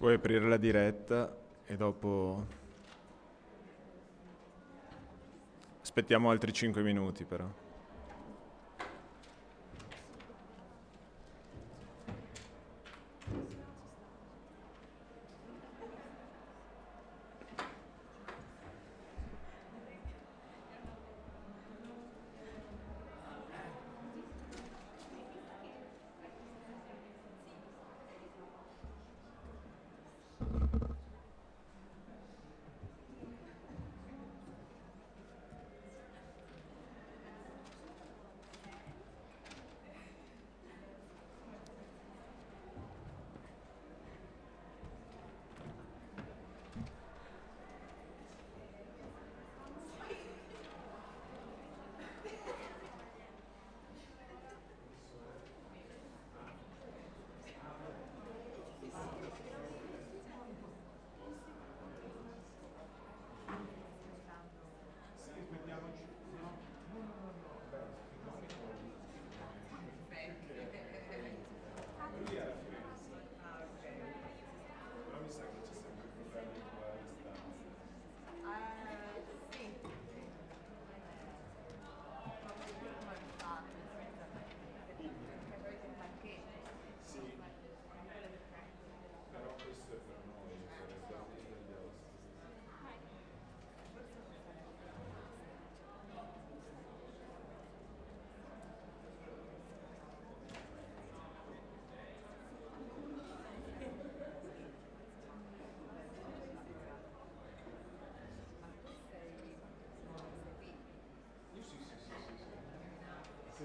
Se vuoi aprire la diretta e dopo aspettiamo altri 5 minuti però.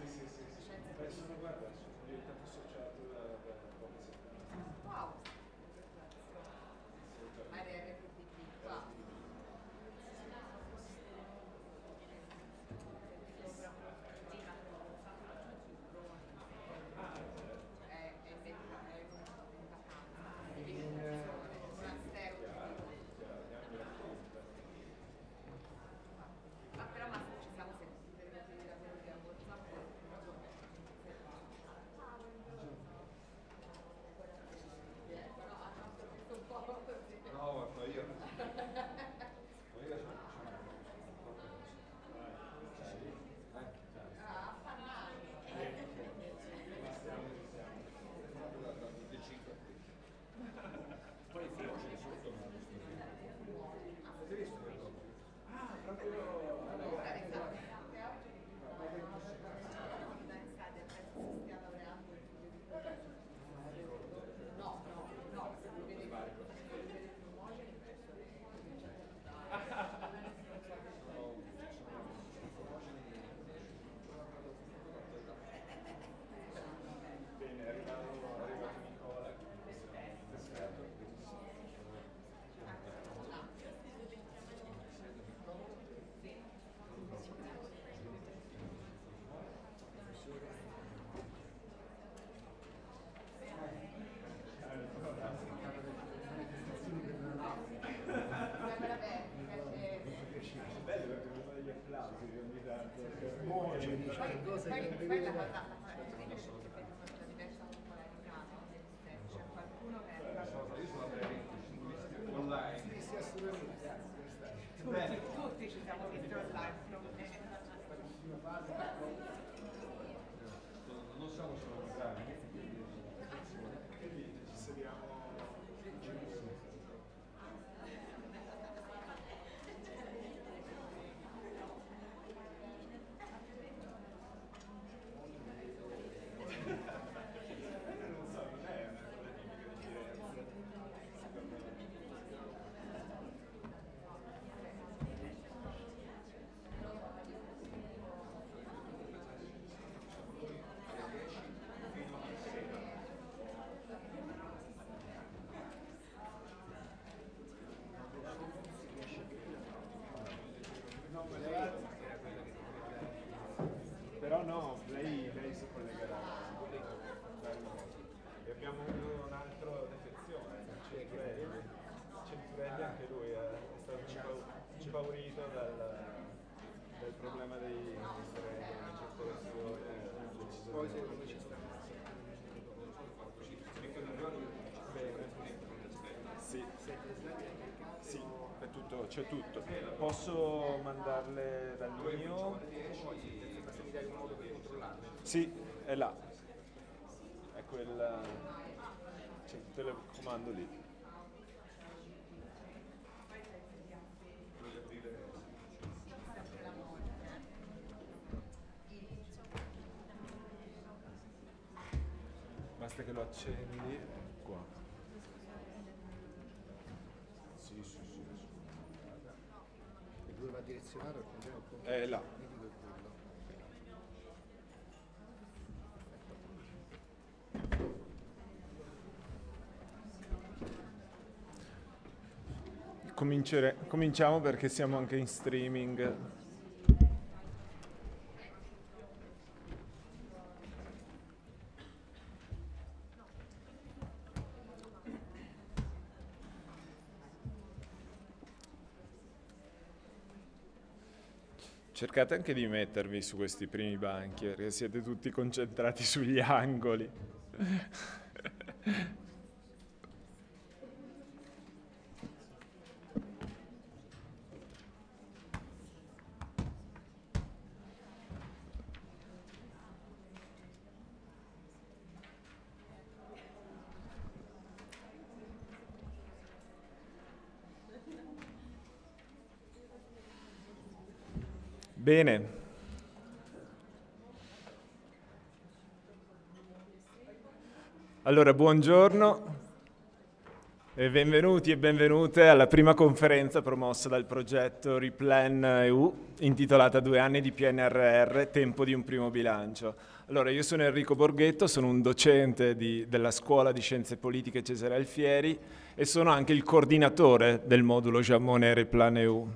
sì, sì, sì, sì. sono, guarda, sono diventato associato da, da poche settimane. Wow! Ma era RPT, wow! cose come ci stanno. Sì, sì, c'è tutto, tutto, Posso mandarle dal mio? Sì, è là. È quel cioè, telecomando lì. accendi qua. Sì, sì, sì. E dove va direzionato eh, il concetto? È là. Cominciamo perché siamo anche in streaming. Cercate anche di mettervi su questi primi banchi perché siete tutti concentrati sugli angoli. Bene. Allora, buongiorno e benvenuti e benvenute alla prima conferenza promossa dal progetto Replan EU, intitolata Due anni di PNRR, tempo di un primo bilancio. Allora, io sono Enrico Borghetto, sono un docente di, della Scuola di Scienze Politiche Cesare Alfieri e sono anche il coordinatore del modulo Giammone Replan EU.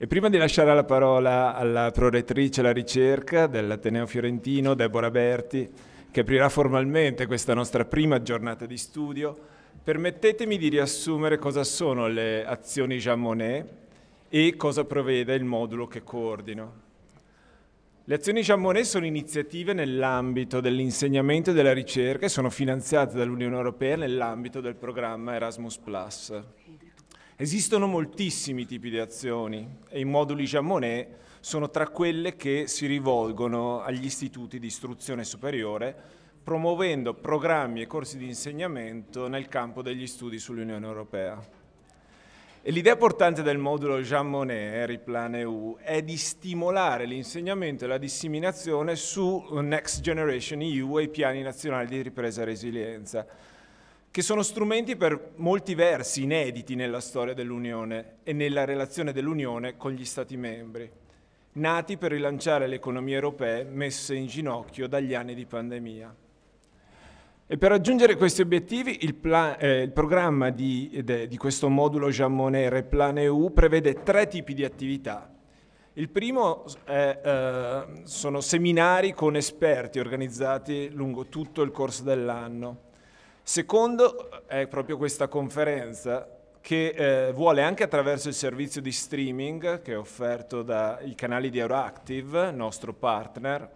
E prima di lasciare la parola alla prorettrice alla ricerca dell'Ateneo Fiorentino, Deborah Berti, che aprirà formalmente questa nostra prima giornata di studio, permettetemi di riassumere cosa sono le azioni Jean Monnet e cosa provvede il modulo che coordino. Le azioni Jean Monnet sono iniziative nell'ambito dell'insegnamento e della ricerca e sono finanziate dall'Unione Europea nell'ambito del programma Erasmus Esistono moltissimi tipi di azioni e i moduli Jean Monnet sono tra quelle che si rivolgono agli istituti di istruzione superiore promuovendo programmi e corsi di insegnamento nel campo degli studi sull'Unione Europea. E l'idea portante del modulo Jean Monnet, Riplan EU, è di stimolare l'insegnamento e la disseminazione su Next Generation EU e i piani nazionali di ripresa e resilienza, che sono strumenti per molti versi inediti nella storia dell'Unione e nella relazione dell'Unione con gli Stati membri, nati per rilanciare le economie europee messe in ginocchio dagli anni di pandemia. E per raggiungere questi obiettivi il, plan, eh, il programma di, de, di, questo modulo Jean Monnet Replan EU prevede tre tipi di attività. Il primo è, eh, sono seminari con esperti organizzati lungo tutto il corso dell'anno Secondo eh, è proprio questa conferenza che eh, vuole anche attraverso il servizio di streaming che è offerto dai canali di Euroactive, nostro partner,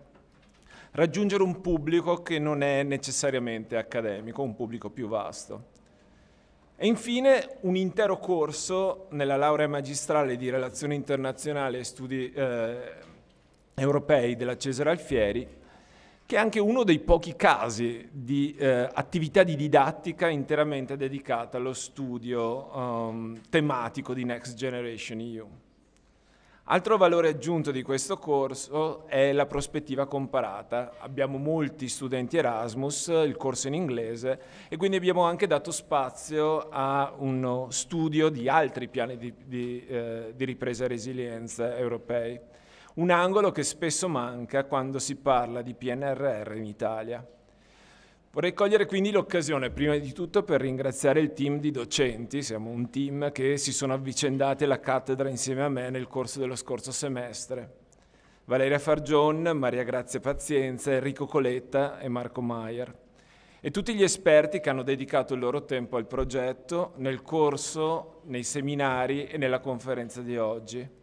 raggiungere un pubblico che non è necessariamente accademico, un pubblico più vasto. E infine un intero corso nella laurea magistrale di relazioni internazionali e studi eh, europei della Cesare Alfieri che è anche uno dei pochi casi di eh, attività di didattica interamente dedicata allo studio um, tematico di Next Generation EU. Altro valore aggiunto di questo corso è la prospettiva comparata. Abbiamo molti studenti Erasmus, il corso in inglese, e quindi abbiamo anche dato spazio a uno studio di altri piani di, di, eh, di ripresa e resilienza europei un angolo che spesso manca quando si parla di PNRR in Italia. Vorrei cogliere quindi l'occasione prima di tutto per ringraziare il team di docenti, siamo un team che si sono avvicendati alla cattedra insieme a me nel corso dello scorso semestre. Valeria Fargion, Maria Grazia Pazienza, Enrico Coletta e Marco Maier. E tutti gli esperti che hanno dedicato il loro tempo al progetto nel corso, nei seminari e nella conferenza di oggi.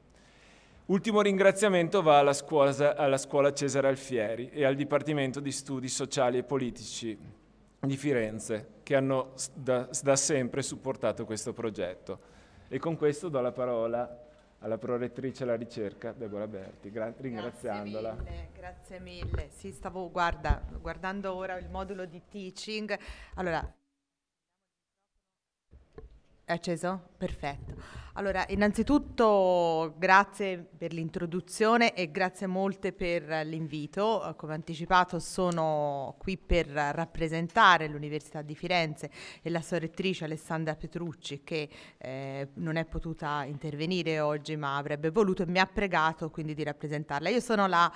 Ultimo ringraziamento va alla scuola, alla scuola Cesare Alfieri e al Dipartimento di Studi Sociali e Politici di Firenze, che hanno da, da sempre supportato questo progetto. E con questo do la parola alla prorettrice alla ricerca Deborah Berti, ringraziandola. Grazie mille, grazie mille. Sì, stavo guarda, guardando ora il modulo di teaching. Allora, è acceso? Perfetto. Allora, innanzitutto grazie per l'introduzione e grazie molte per l'invito. Come anticipato sono qui per rappresentare l'Università di Firenze e la sua rettrice Alessandra Petrucci che eh, non è potuta intervenire oggi ma avrebbe voluto e mi ha pregato quindi di rappresentarla. Io sono la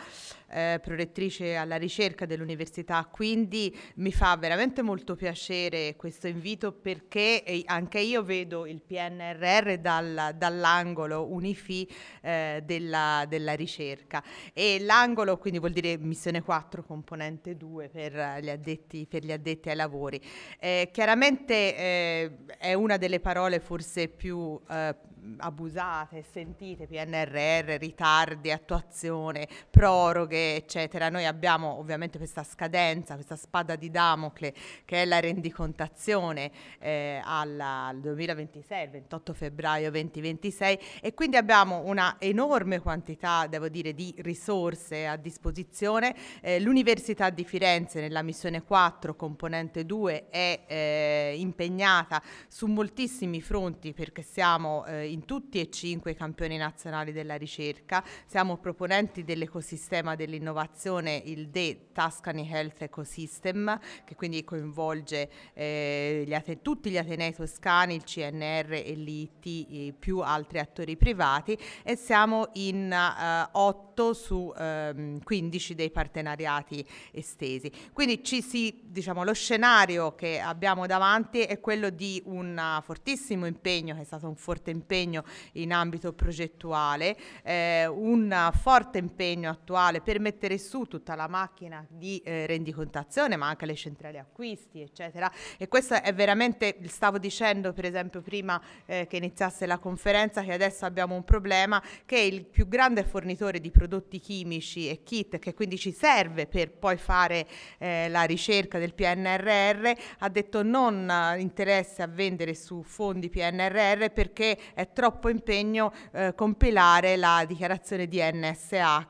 eh, prorettrice alla ricerca dell'università, quindi mi fa veramente molto piacere questo invito perché anche io vedo vedo il PNRR dal, dall'angolo UNIFI eh, della, della, ricerca e l'angolo quindi vuol dire missione 4 componente 2 per gli addetti, per gli addetti ai lavori. Eh, chiaramente eh, è una delle parole forse più eh, abusate e sentite, PNRR, ritardi, attuazione, proroghe, eccetera. Noi abbiamo ovviamente questa scadenza, questa spada di Damocle che è la rendicontazione eh, alla, al 2026, il 28 febbraio 2026 e quindi abbiamo una enorme quantità, devo dire, di risorse a disposizione. Eh, L'Università di Firenze nella missione 4, componente 2, è eh, impegnata su moltissimi fronti perché siamo eh, in tutti e cinque i campioni nazionali della ricerca. Siamo proponenti dell'ecosistema dell'innovazione, il The Tuscany Health Ecosystem, che quindi coinvolge eh, gli tutti gli Atenei toscani, il CNR e l'IT, eh, più altri attori privati e siamo in eh, otto 8 su ehm, 15 dei partenariati estesi. Quindi ci si, diciamo, lo scenario che abbiamo davanti è quello di un fortissimo impegno, che è stato un forte impegno in ambito progettuale, eh, un forte impegno attuale per mettere su tutta la macchina di eh, rendicontazione, ma anche le centrali acquisti, eccetera. E questo è veramente, stavo dicendo per esempio prima eh, che iniziasse la conferenza, che adesso abbiamo un problema che il più grande fornitore di progetti prodotti chimici e kit che quindi ci serve per poi fare eh, la ricerca del PNRR, ha detto non interesse a vendere su fondi PNRR perché è troppo impegno eh, compilare la dichiarazione di NSH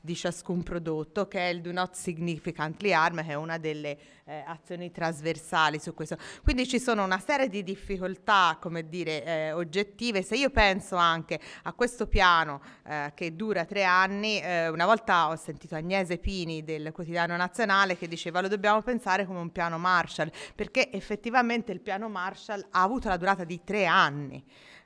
di ciascun prodotto che è il Do Not Significantly Harm che è una delle eh, azioni trasversali su questo. Quindi ci sono una serie di difficoltà, come dire, eh, oggettive. Se io penso anche a questo piano eh, che dura tre anni, eh, una volta ho sentito Agnese Pini del quotidiano nazionale che diceva lo dobbiamo pensare come un piano Marshall, perché effettivamente il piano Marshall ha avuto la durata di tre anni.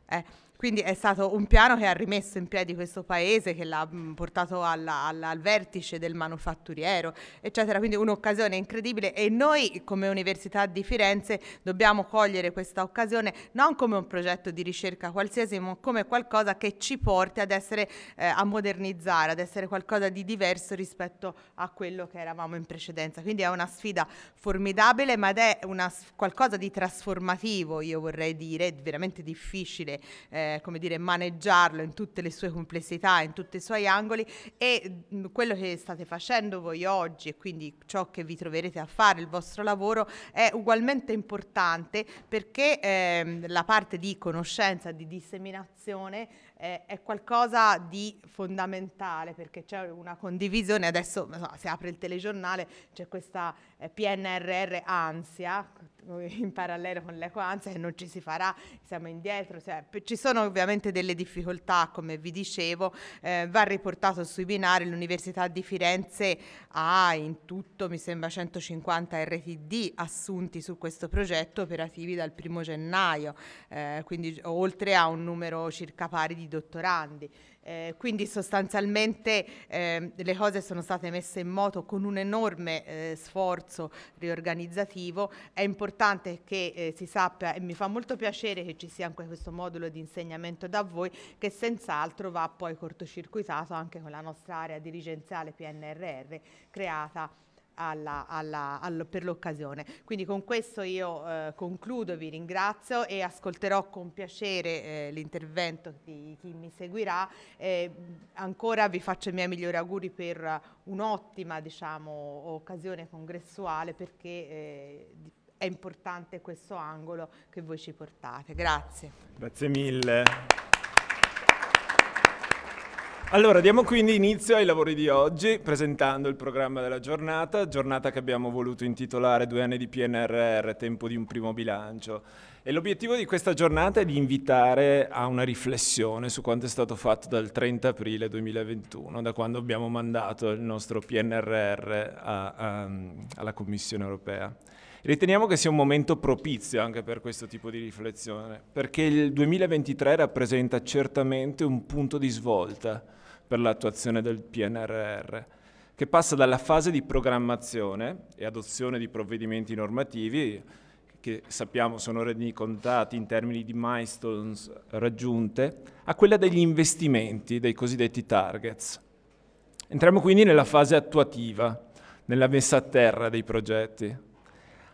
Eh, quindi è stato un piano che ha rimesso in piedi questo paese, che l'ha mm, portato alla, alla, al vertice del manufatturiero, eccetera. Quindi un'occasione incredibile e noi come Università di Firenze dobbiamo cogliere questa occasione non come un progetto di ricerca qualsiasi, ma come qualcosa che ci porti ad essere, eh, a modernizzare, ad essere qualcosa di diverso rispetto a quello che eravamo in precedenza. Quindi è una sfida formidabile, ma è una, qualcosa di trasformativo, io vorrei dire, veramente difficile eh, come dire, maneggiarlo in tutte le sue complessità, in tutti i suoi angoli e mh, mm, quello che state facendo voi oggi e quindi ciò che vi troverete a fare, il vostro lavoro, è ugualmente importante perché eh, la parte di conoscenza, di disseminazione eh, è qualcosa di fondamentale perché c'è una condivisione, adesso so, si apre il telegiornale, c'è questa eh, PNRR ansia in parallelo con l'equanza e non ci si farà, siamo indietro. Cioè, ci sono ovviamente delle difficoltà, come vi dicevo, eh, va riportato sui binari, l'Università di Firenze ha in tutto, mi sembra, 150 RTD assunti su questo progetto operativi dal primo gennaio, eh, quindi oltre a un numero circa pari di dottorandi. Eh, quindi sostanzialmente eh, le cose sono state messe in moto con un enorme eh, sforzo riorganizzativo. È importante che eh, si sappia e mi fa molto piacere che ci sia anche questo modulo di insegnamento da voi che senz'altro va poi cortocircuitato anche con la nostra area dirigenziale PNRR creata alla, alla, al, per l'occasione. Quindi con questo io eh, concludo, vi ringrazio e ascolterò con piacere eh, l'intervento di chi mi seguirà. Eh, ancora vi faccio i miei migliori auguri per un'ottima diciamo, occasione congressuale perché eh, è importante questo angolo che voi ci portate. Grazie. Grazie mille. Allora, diamo quindi inizio ai lavori di oggi presentando il programma della giornata, giornata che abbiamo voluto intitolare Due anni di PNRR, tempo di un primo bilancio. E l'obiettivo di questa giornata è di invitare a una riflessione su quanto è stato fatto dal 30 aprile 2021, da quando abbiamo mandato il nostro PNRR a, a, alla Commissione europea. Riteniamo che sia un momento propizio anche per questo tipo di riflessione, perché il 2023 rappresenta certamente un punto di svolta per l'attuazione del PNRR, che passa dalla fase di programmazione e adozione di provvedimenti normativi, che sappiamo sono redini contati in termini di milestones raggiunte, a quella degli investimenti, dei cosiddetti targets. Entriamo quindi nella fase attuativa, nella messa a terra dei progetti.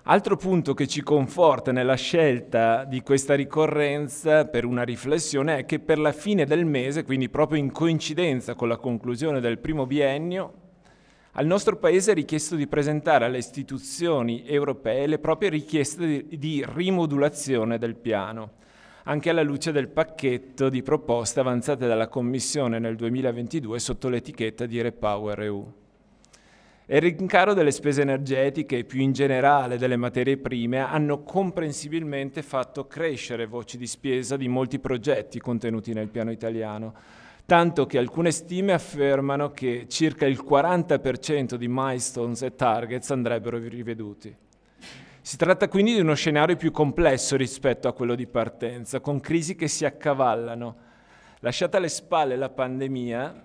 Altro punto che ci conforta nella scelta di questa ricorrenza per una riflessione è che per la fine del mese, quindi proprio in coincidenza con la conclusione del primo biennio, al nostro Paese è richiesto di presentare alle istituzioni europee le proprie richieste di rimodulazione del piano, anche alla luce del pacchetto di proposte avanzate dalla Commissione nel 2022 sotto l'etichetta di RePowerEU e il rincaro delle spese energetiche e più in generale delle materie prime hanno comprensibilmente fatto crescere voci di spesa di molti progetti contenuti nel piano italiano, tanto che alcune stime affermano che circa il 40% di milestones e targets andrebbero riveduti. Si tratta quindi di uno scenario più complesso rispetto a quello di partenza, con crisi che si accavallano. Lasciata alle spalle la pandemia,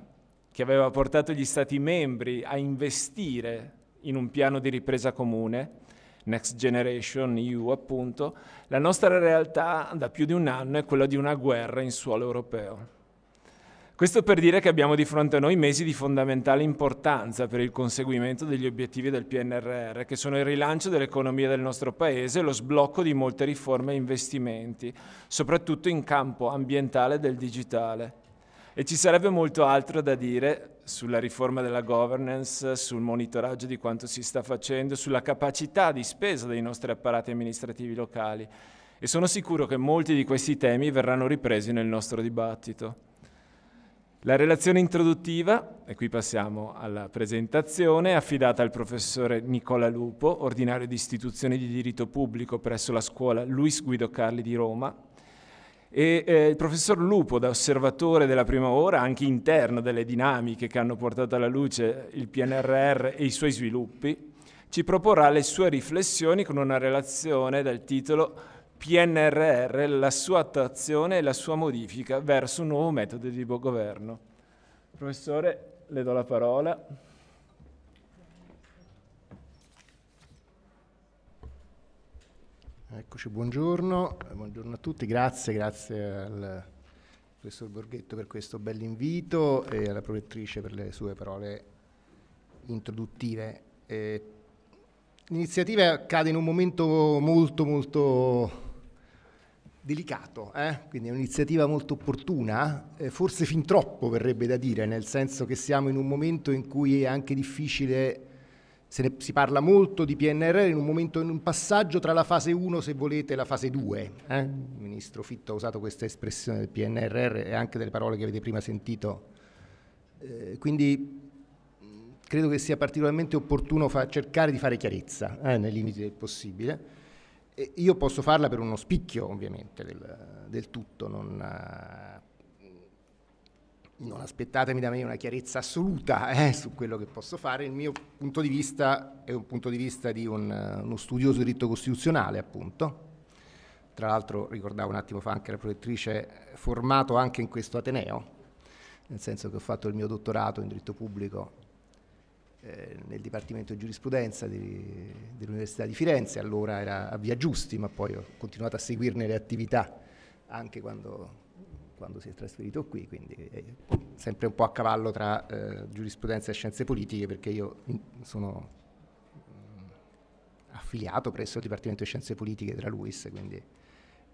che aveva portato gli Stati membri a investire in un piano di ripresa comune, Next Generation EU appunto, la nostra realtà da più di un anno è quella di una guerra in suolo europeo. Questo per dire che abbiamo di fronte a noi mesi di fondamentale importanza per il conseguimento degli obiettivi del PNRR, che sono il rilancio dell'economia del nostro Paese e lo sblocco di molte riforme e investimenti, soprattutto in campo ambientale e del digitale. E ci sarebbe molto altro da dire sulla riforma della governance, sul monitoraggio di quanto si sta facendo, sulla capacità di spesa dei nostri apparati amministrativi locali e sono sicuro che molti di questi temi verranno ripresi nel nostro dibattito. La relazione introduttiva, e qui passiamo alla presentazione, è affidata al professore Nicola Lupo, ordinario di istituzioni di diritto pubblico presso la scuola Luis Guido Carli di Roma, e eh, il professor Lupo, da osservatore della prima ora, anche interno delle dinamiche che hanno portato alla luce il PNRR e i suoi sviluppi, ci proporrà le sue riflessioni con una relazione dal titolo PNRR, la sua attuazione e la sua modifica verso un nuovo metodo di governo. Professore, le do la parola. Eccoci, buongiorno, eh, buongiorno a tutti, grazie, grazie al professor Borghetto per questo bell'invito e alla prorettrice per le sue parole introduttive. Eh, l'iniziativa accade in un momento molto molto delicato, eh? quindi è un'iniziativa molto opportuna, eh, forse fin troppo verrebbe da dire, nel senso che siamo in un momento in cui è anche difficile se ne, si parla molto di PNRR in un momento, in un passaggio tra la fase 1, se volete, e la fase 2. Eh? Il ministro Fitto ha usato questa espressione del PNRR e anche delle parole che avete prima sentito. Eh, quindi credo che sia particolarmente opportuno fa, cercare di fare chiarezza eh, nei limiti del possibile. E io posso farla per uno spicchio, ovviamente, del, del tutto. Non, eh, non aspettatemi da me una chiarezza assoluta eh, su quello che posso fare, il mio punto di vista è un punto di vista di un, uno studioso di diritto costituzionale, appunto. Tra l'altro ricordavo un attimo fa anche la protettrice formato anche in questo Ateneo, nel senso che ho fatto il mio dottorato in diritto pubblico eh, nel Dipartimento di Giurisprudenza di, dell'Università di Firenze, allora era a Via Giusti, ma poi ho continuato a seguirne le attività anche quando quando si è trasferito qui, quindi sempre un po' a cavallo tra eh, giurisprudenza e scienze politiche perché io sono mm, affiliato presso il Dipartimento di Scienze Politiche della LUIS, quindi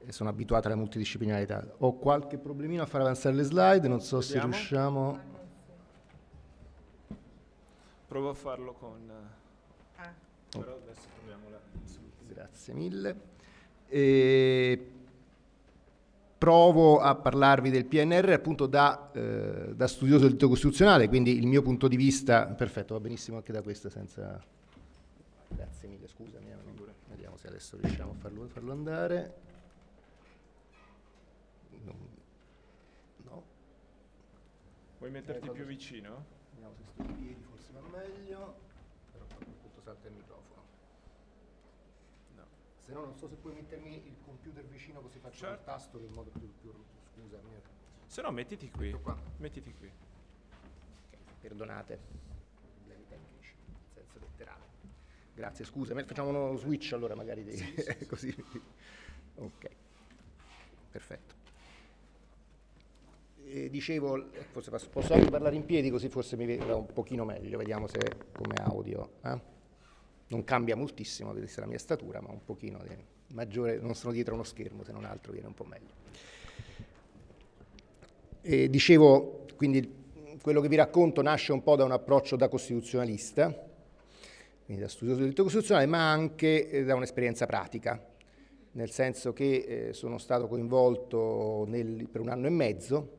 eh, sono abituato alla multidisciplinarità. Ho qualche problemino a far avanzare le slide, non so Vediamo. se riusciamo... Provo a farlo con... Eh, ah. Oh. Però adesso proviamo la Grazie mille. E provo a parlarvi del PNR appunto da, eh, da studioso del diritto costituzionale, quindi il mio punto di vista, perfetto, va benissimo anche da questa senza... Grazie mille, scusami, eh, vediamo se adesso riusciamo a farlo, farlo andare. Non... No. Vuoi metterti eh, più vicino? Vediamo se sto in piedi, forse va meglio. Però a salta il microfono. Se no non so se puoi mettermi il computer vicino così faccio certo. il tasto in modo più, più scusa. Se no mettiti qui. Mettiti qui. Okay, perdonate. Problemi tecnici, in senso letterale. Grazie, scusa, facciamo uno switch allora magari dei, sì, sì, così. ok. Perfetto. E dicevo, forse posso anche parlare in piedi così forse mi vedo un pochino meglio, vediamo se come audio. Eh? non cambia moltissimo vedete la mia statura, ma un pochino maggiore, non sono dietro uno schermo, se non altro viene un po' meglio. E dicevo, quindi quello che vi racconto nasce un po' da un approccio da costituzionalista, quindi da studioso del diritto costituzionale, ma anche eh, da un'esperienza pratica, nel senso che eh, sono stato coinvolto nel, per un anno e mezzo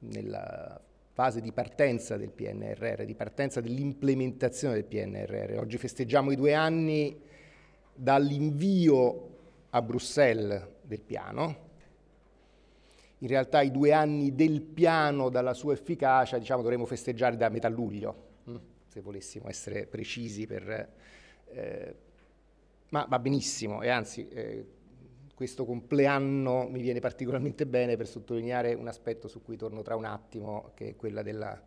nella fase di partenza del PNRR, di partenza dell'implementazione del PNRR. Oggi festeggiamo i due anni dall'invio a Bruxelles del piano, in realtà i due anni del piano dalla sua efficacia diciamo, dovremmo festeggiare da metà luglio, mm, se volessimo essere precisi per, eh, ma va benissimo e anzi eh, questo compleanno mi viene particolarmente bene per sottolineare un aspetto su cui torno tra un attimo, che è quella della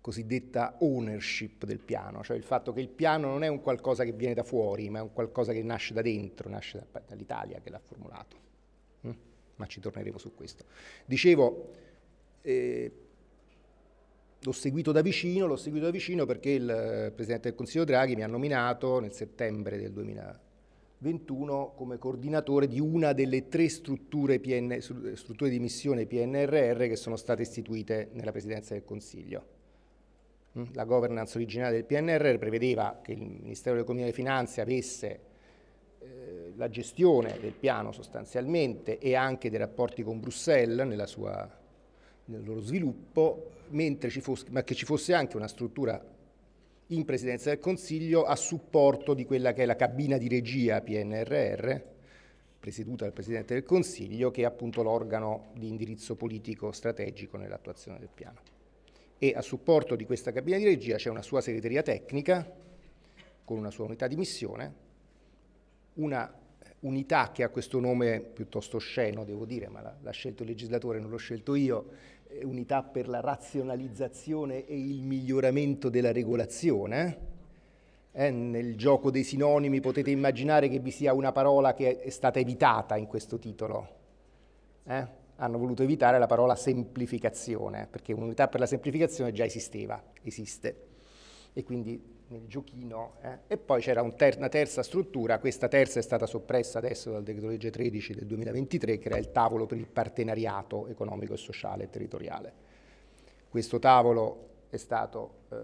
cosiddetta ownership del piano, cioè il fatto che il piano non è un qualcosa che viene da fuori, ma è un qualcosa che nasce da dentro, nasce dall'Italia che l'ha formulato. Mm? Ma ci torneremo su questo. Dicevo, eh, l'ho seguito da vicino, l'ho seguito da vicino perché il eh, Presidente del Consiglio Draghi mi ha nominato nel settembre del 2020 21 come coordinatore di una delle tre strutture, PN, strutture di missione PNRR che sono state istituite nella Presidenza del Consiglio. Mm? La governance originale del PNRR prevedeva che il Ministero dell'Economia e delle Finanze avesse eh, la gestione del piano sostanzialmente e anche dei rapporti con Bruxelles sua, nel loro sviluppo, ci fosse, ma che ci fosse anche una struttura in Presidenza del Consiglio a supporto di quella che è la cabina di regia PNRR, presieduta dal Presidente del Consiglio, che è appunto l'organo di indirizzo politico strategico nell'attuazione del piano. E a supporto di questa cabina di regia c'è una sua segreteria tecnica, con una sua unità di missione, una eh, unità che ha questo nome piuttosto sceno, devo dire, ma l'ha scelto il legislatore, non l'ho scelto io, unità per la razionalizzazione e il miglioramento della regolazione. Eh? eh, nel gioco dei sinonimi potete immaginare che vi sia una parola che è stata evitata in questo titolo. Eh? Hanno voluto evitare la parola semplificazione, perché un'unità per la semplificazione già esisteva, esiste. E quindi nel giochino, eh? e poi c'era un ter una terza struttura, questa terza è stata soppressa adesso dal decreto legge 13 del 2023, che era il tavolo per il partenariato economico e sociale e territoriale. Questo tavolo è stato eh,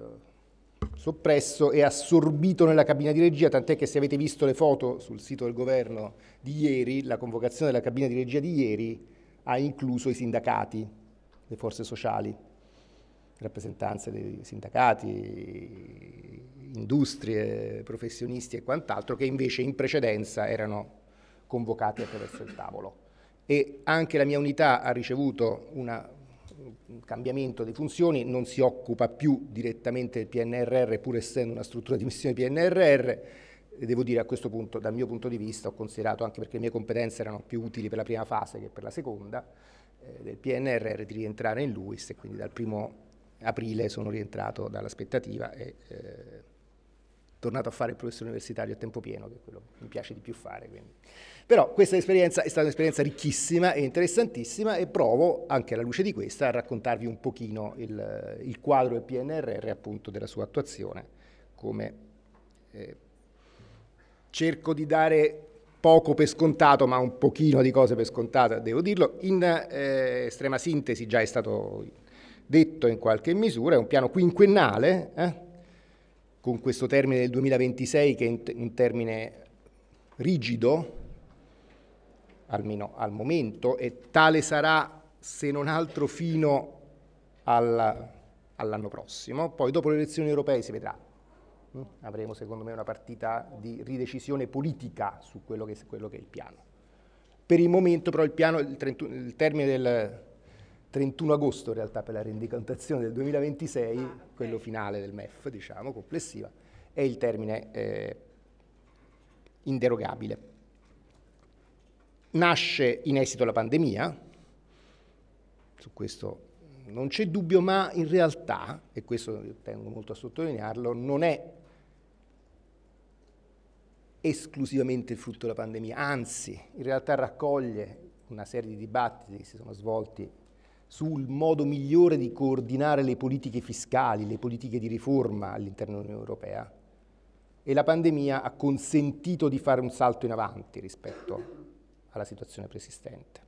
soppresso e assorbito nella cabina di regia, tant'è che se avete visto le foto sul sito del governo di ieri, la convocazione della cabina di regia di ieri ha incluso i sindacati, le forze sociali, rappresentanze dei sindacati, industrie, professionisti e quant'altro, che invece in precedenza erano convocati attraverso il tavolo. E anche la mia unità ha ricevuto una, un cambiamento di funzioni, non si occupa più direttamente del PNRR, pur essendo una struttura di missione PNRR, e devo dire a questo punto, dal mio punto di vista, ho considerato anche perché le mie competenze erano più utili per la prima fase che per la seconda, eh, del PNRR di rientrare in LUIS e quindi dal primo aprile sono rientrato dall'aspettativa e eh, tornato a fare il professore universitario a tempo pieno, che è quello che mi piace di più fare. Quindi. Però questa esperienza è stata un'esperienza ricchissima e interessantissima e provo, anche alla luce di questa, a raccontarvi un pochino il, il quadro del PNRR appunto della sua attuazione, come eh, cerco di dare poco per scontato, ma un pochino di cose per scontate, devo dirlo. In eh, estrema sintesi, già è stato detto in qualche misura, è un piano quinquennale, eh? con questo termine del 2026 che è un termine rigido, almeno al momento, e tale sarà se non altro fino al, all'anno prossimo. Poi dopo le elezioni europee si vedrà. Mm, avremo secondo me una partita di ridecisione politica su quello che, quello che è il piano. Per il momento però il, piano, il, 31, il termine del 31 agosto in realtà per la rendicontazione del 2026, ah, okay. quello finale del MEF, diciamo, complessiva, è il termine eh, inderogabile. Nasce in esito la pandemia, su questo non c'è dubbio, ma in realtà, e questo tengo molto a sottolinearlo, non è esclusivamente il frutto della pandemia, anzi in realtà raccoglie una serie di dibattiti che si sono svolti sul modo migliore di coordinare le politiche fiscali, le politiche di riforma all'interno dell'Unione Europea e la pandemia ha consentito di fare un salto in avanti rispetto alla situazione preesistente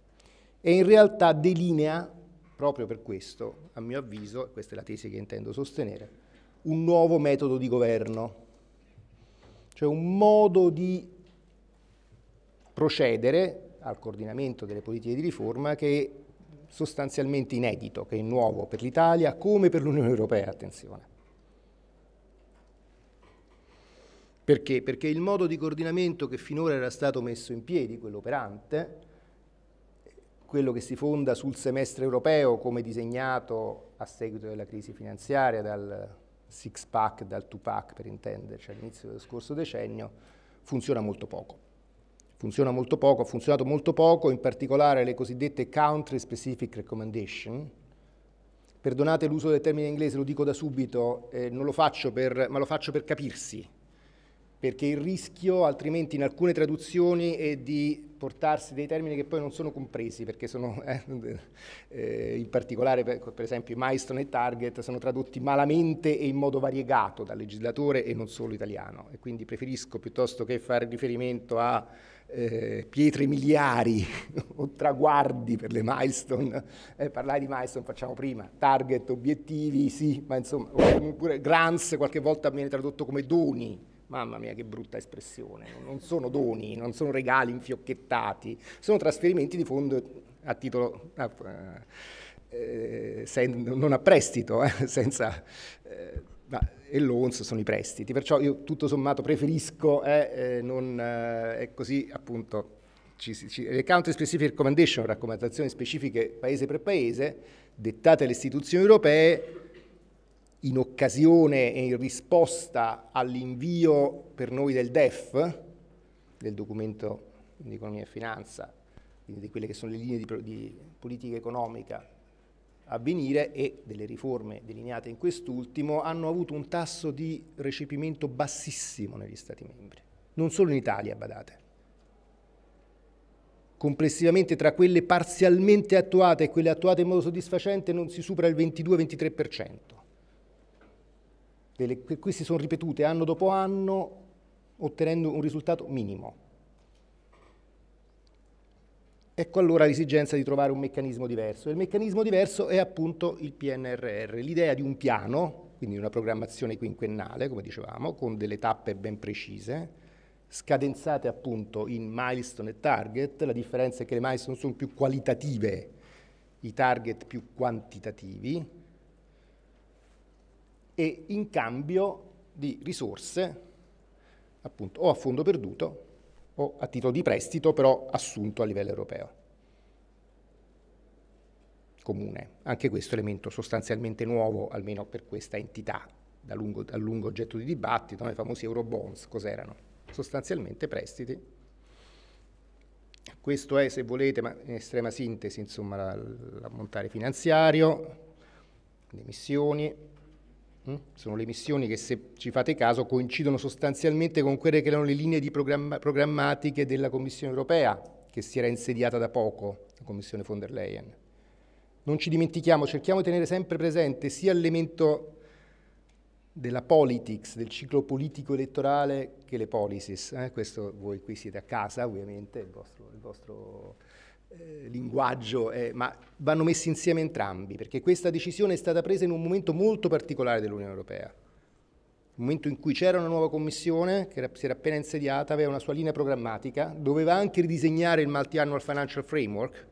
e in realtà delinea, proprio per questo, a mio avviso, e questa è la tesi che intendo sostenere, un nuovo metodo di governo, cioè un modo di procedere al coordinamento delle politiche di riforma che sostanzialmente inedito, che è nuovo per l'Italia come per l'Unione Europea, attenzione. Perché? Perché il modo di coordinamento che finora era stato messo in piedi, quello operante, quello che si fonda sul semestre europeo come disegnato a seguito della crisi finanziaria dal six pack, dal two pack per intenderci all'inizio dello scorso decennio, funziona molto poco funziona molto poco, ha funzionato molto poco, in particolare le cosiddette country specific recommendation. Perdonate l'uso del termine inglese, lo dico da subito, eh, non lo faccio per, ma lo faccio per capirsi, perché il rischio altrimenti in alcune traduzioni è di portarsi dei termini che poi non sono compresi, perché sono, eh, eh, in particolare per, per esempio milestone e target sono tradotti malamente e in modo variegato dal legislatore e non solo italiano, e quindi preferisco piuttosto che fare riferimento a eh, pietre miliari o traguardi per le milestone. Eh, parlare di milestone facciamo prima, target, obiettivi, sì, ma insomma, pure grants qualche volta viene tradotto come doni. Mamma mia che brutta espressione, non sono doni, non sono regali infiocchettati, sono trasferimenti di fondo a titolo... Eh, eh, sen, non a prestito, eh, senza, eh, e loans sono i prestiti, perciò io tutto sommato preferisco eh, eh, non, eh, così appunto ci, ci, le country specific recommendation, raccomandazioni specifiche paese per paese, dettate alle istituzioni europee in occasione e in risposta all'invio per noi del DEF, del documento di economia e finanza, quindi di quelle che sono le linee di, di politica economica avvenire e delle riforme delineate in quest'ultimo hanno avuto un tasso di recepimento bassissimo negli Stati membri, non solo in Italia, badate. Complessivamente tra quelle parzialmente attuate e quelle attuate in modo soddisfacente non si supera il 22-23%. Queste sono ripetute anno dopo anno ottenendo un risultato minimo. Ecco allora l'esigenza di trovare un meccanismo diverso. il meccanismo diverso è appunto il PNRR, l'idea di un piano, quindi una programmazione quinquennale, come dicevamo, con delle tappe ben precise, scadenzate appunto in milestone e target, la differenza è che le milestone sono più qualitative, i target più quantitativi, e in cambio di risorse, appunto, o a fondo perduto o a titolo di prestito, però assunto a livello europeo. Comune. Anche questo elemento sostanzialmente nuovo, almeno per questa entità, da lungo, da lungo oggetto di dibattito, i famosi euro bonds, cos'erano? Sostanzialmente prestiti. Questo è, se volete, ma in estrema sintesi, insomma, l'ammontare finanziario, le emissioni, Mm? Sono le missioni che, se ci fate caso, coincidono sostanzialmente con quelle che erano le linee programma- programmatiche della Commissione europea, che si era insediata da poco, la Commissione von der Leyen. Non ci dimentichiamo, cerchiamo di tenere sempre presente sia l'elemento della politics, del ciclo politico elettorale, che le policies. Eh? Questo voi qui siete a casa, ovviamente, il vostro, il vostro eh, linguaggio, eh, ma vanno messi insieme entrambi, perché questa decisione è stata presa in un momento molto particolare dell'Unione Europea. Il momento in cui c'era una nuova commissione che era, si era appena insediata, aveva una sua linea programmatica, doveva anche ridisegnare il multi-annual financial framework,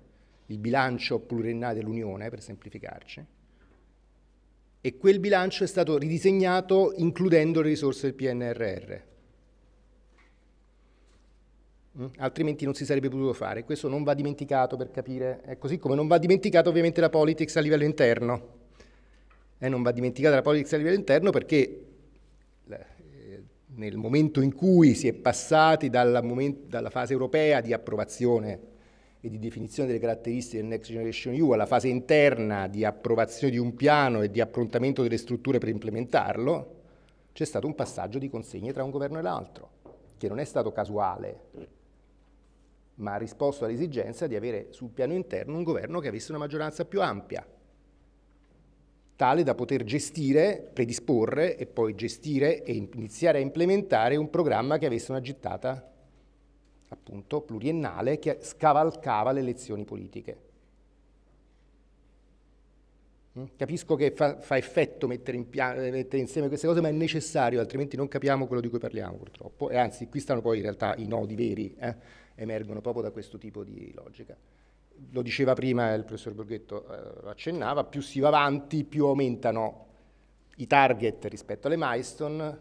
il bilancio pluriennale dell'Unione, per semplificarci, e quel bilancio è stato ridisegnato includendo le risorse del PNRR. Mm. altrimenti non si sarebbe potuto fare. Questo non va dimenticato per capire, è così come non va dimenticata ovviamente la politics a livello interno. Eh, non va dimenticata la politics a livello interno perché eh, nel momento in cui si è passati dalla, moment- dalla fase europea di approvazione e di definizione delle caratteristiche del Next Generation EU alla fase interna di approvazione di un piano e di approntamento delle strutture per implementarlo, c'è stato un passaggio di consegne tra un governo e l'altro, che non è stato casuale, ma ha risposto all'esigenza di avere sul piano interno un governo che avesse una maggioranza più ampia, tale da poter gestire, predisporre e poi gestire e iniziare a implementare un programma che avesse una gittata appunto pluriennale che scavalcava le elezioni politiche. Mm? Capisco che fa, fa effetto mettere, in mettere, insieme queste cose, ma è necessario, altrimenti non capiamo quello di cui parliamo purtroppo, e anzi qui stanno poi in realtà i nodi veri. Eh? emergono proprio da questo tipo di logica. Lo diceva prima il professor Borghetto, eh, lo accennava, più si va avanti, più aumentano i target rispetto alle milestone,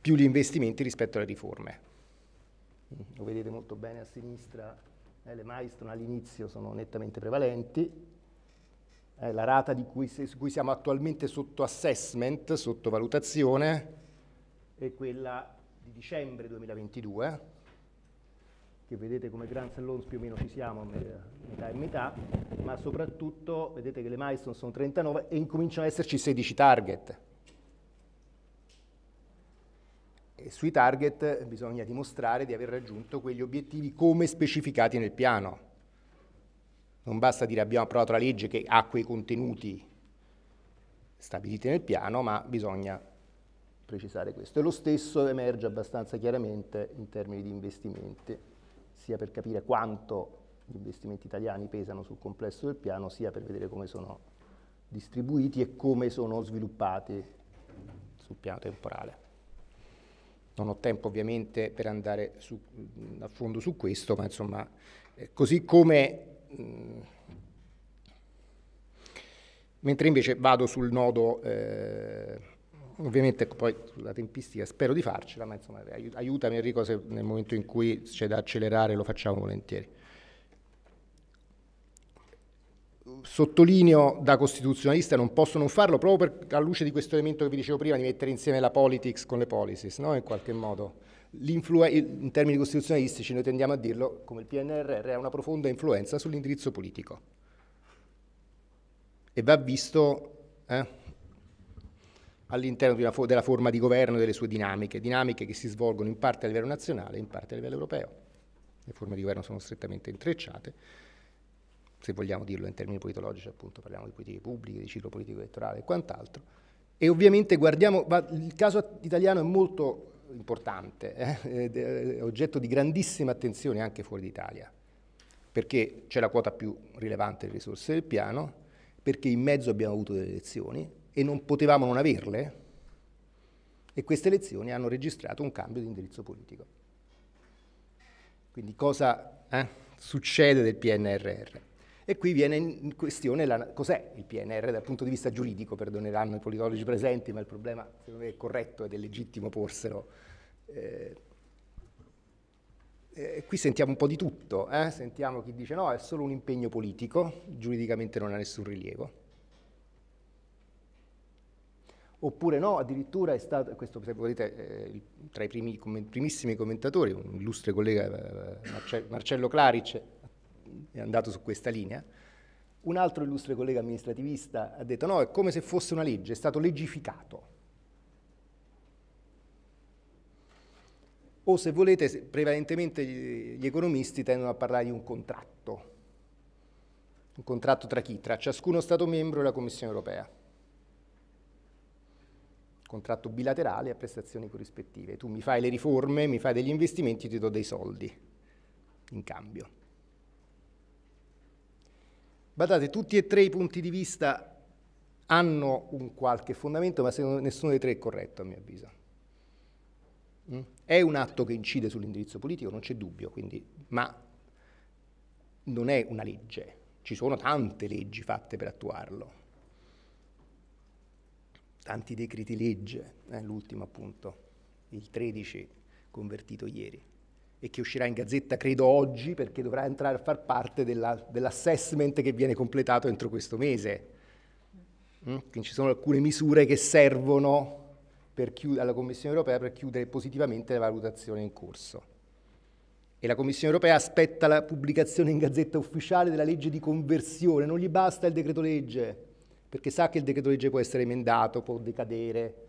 più gli investimenti rispetto alle riforme. Lo vedete molto bene a sinistra, eh, le milestone all'inizio sono nettamente prevalenti, eh, la rata cui, su cui siamo attualmente sotto assessment, sotto valutazione, è quella di dicembre 2022, che vedete come Grants and Loans più o meno ci siamo metà e metà, ma soprattutto vedete che le milestone sono 39 e incominciano ad esserci 16 target. E sui target bisogna dimostrare di aver raggiunto quegli obiettivi come specificati nel piano. Non basta dire abbiamo approvato la legge che ha quei contenuti stabiliti nel piano, ma bisogna precisare questo. E lo stesso emerge abbastanza chiaramente in termini di investimenti sia per capire quanto gli investimenti italiani pesano sul complesso del piano, sia per vedere come sono distribuiti e come sono sviluppati sul piano temporale. Non ho tempo ovviamente per andare su, mm, a fondo su questo, ma insomma, eh, così come... Mh, mm, mentre invece vado sul nodo... Eh, Ovviamente poi sulla tempistica spero di farcela, ma insomma aiutami Enrico se nel momento in cui c'è da accelerare lo facciamo volentieri. Sottolineo da costituzionalista, non posso non farlo, proprio per, alla luce di questo elemento che vi dicevo prima, di mettere insieme la politics con le policies, no? in qualche modo. in termini costituzionalistici noi tendiamo a dirlo come il PNRR ha una profonda influenza sull'indirizzo politico. E va visto... Eh? all'interno for- della forma di governo e delle sue dinamiche, dinamiche che si svolgono in parte a livello nazionale e in parte a livello europeo. Le forme di governo sono strettamente intrecciate, se vogliamo dirlo in termini politologici, appunto parliamo di politiche pubbliche, di ciclo politico elettorale e quant'altro. E ovviamente guardiamo, il caso italiano è molto importante, eh? è oggetto di grandissima attenzione anche fuori d'Italia, perché c'è la quota più rilevante di risorse del piano, perché in mezzo abbiamo avuto delle elezioni, e non potevamo non averle, e queste elezioni hanno registrato un cambio di indirizzo politico. Quindi cosa eh, succede del PNRR? E qui viene in questione cos'è il PNR dal punto di vista giuridico, perdoneranno i politologi presenti, ma il problema secondo me è corretto ed è legittimo porselo. Eh, eh, qui sentiamo un po' di tutto, eh? sentiamo chi dice no, è solo un impegno politico, giuridicamente non ha nessun rilievo oppure no, addirittura è stato, questo se volete, eh, tra i primi, primissimi commentatori, un illustre collega eh, Marce, Marcello Claric è andato su questa linea, un altro illustre collega amministrativista ha detto no, è come se fosse una legge, è stato legificato. O se volete, prevalentemente gli economisti tendono a parlare di un contratto, un contratto tra chi? Tra ciascuno Stato membro e la Commissione europea contratto bilaterale a prestazioni corrispettive. Tu mi fai le riforme, mi fai degli investimenti, ti do dei soldi in cambio. Badate, tutti e tre i punti di vista hanno un qualche fondamento, ma nessuno dei tre è corretto, a mio avviso. Mm? È un atto che incide sull'indirizzo politico, non c'è dubbio, quindi, ma non è una legge. Ci sono tante leggi fatte per attuarlo tanti decreti legge, eh, l'ultimo appunto, il 13 convertito ieri, e che uscirà in gazzetta credo oggi perché dovrà entrare a far parte della, dell'assessment che viene completato entro questo mese. Mm? Quindi ci sono alcune misure che servono chiud- alla Commissione europea per chiudere positivamente la valutazione in corso. E la Commissione europea aspetta la pubblicazione in gazzetta ufficiale della legge di conversione, non gli basta il decreto legge, perché sa che il decreto legge può essere emendato, può decadere,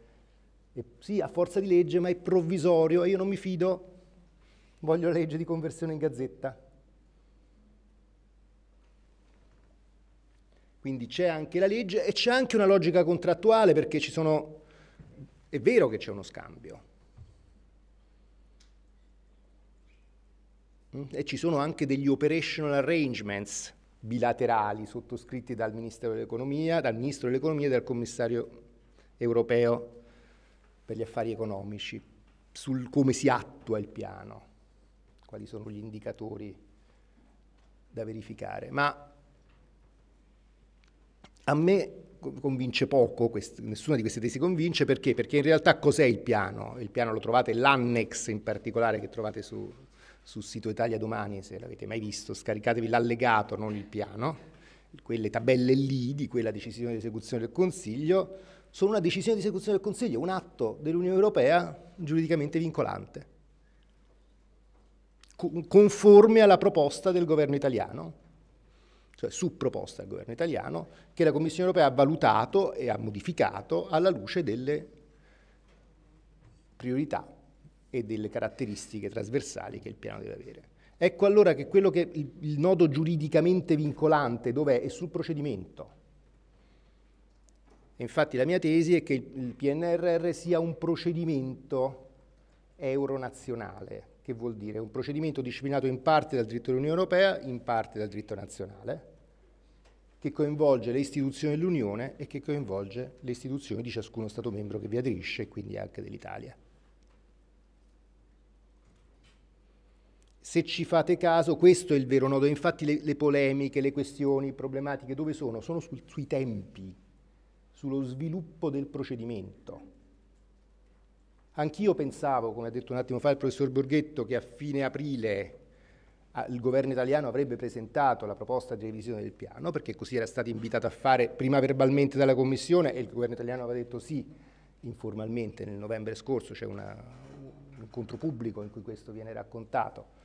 e sì, a forza di legge, ma è provvisorio e io non mi fido, voglio la legge di conversione in gazzetta. Quindi c'è anche la legge e c'è anche una logica contrattuale perché ci sono... è vero che c'è uno scambio. Mm? E ci sono anche degli operational arrangements bilaterali sottoscritti dal Ministero dell'Economia, dal Ministro dell'Economia e dal Commissario europeo per gli affari economici, sul come si attua il piano, quali sono gli indicatori da verificare. Ma a me convince poco, quest- nessuna di queste tesi convince, perché? Perché in realtà cos'è il piano? Il piano lo trovate, l'annex in particolare che trovate su, sul sito Italia Domani, se l'avete mai visto, scaricatevi l'allegato, non il piano, quelle tabelle lì di quella decisione di esecuzione del Consiglio, sono una decisione di esecuzione del Consiglio, un atto dell'Unione Europea giuridicamente vincolante, conforme alla proposta del governo italiano, cioè su proposta del governo italiano, che la Commissione europea ha valutato e ha modificato alla luce delle priorità e delle caratteristiche trasversali che il piano deve avere. Ecco allora che quello che il, il nodo giuridicamente vincolante dov'è? È sul procedimento. Infatti la mia tesi è che il PNRR sia un procedimento euronazionale, che vuol dire un procedimento disciplinato in parte dal diritto dell'Unione Europea, in parte dal diritto nazionale, che coinvolge le istituzioni dell'Unione e che coinvolge le istituzioni di ciascuno Stato membro che vi aderisce, quindi anche dell'Italia. se ci fate caso, questo è il vero nodo. Infatti le, le polemiche, le questioni, le problematiche, dove sono? Sono su, sui tempi, sullo sviluppo del procedimento. Anch'io pensavo, come ha detto un attimo fa il professor Borghetto, che a fine aprile ah, il governo italiano avrebbe presentato la proposta di revisione del piano, perché così era stato invitato a fare prima verbalmente dalla Commissione e il governo italiano aveva detto sì, informalmente nel novembre scorso c'è un incontro pubblico in cui questo viene raccontato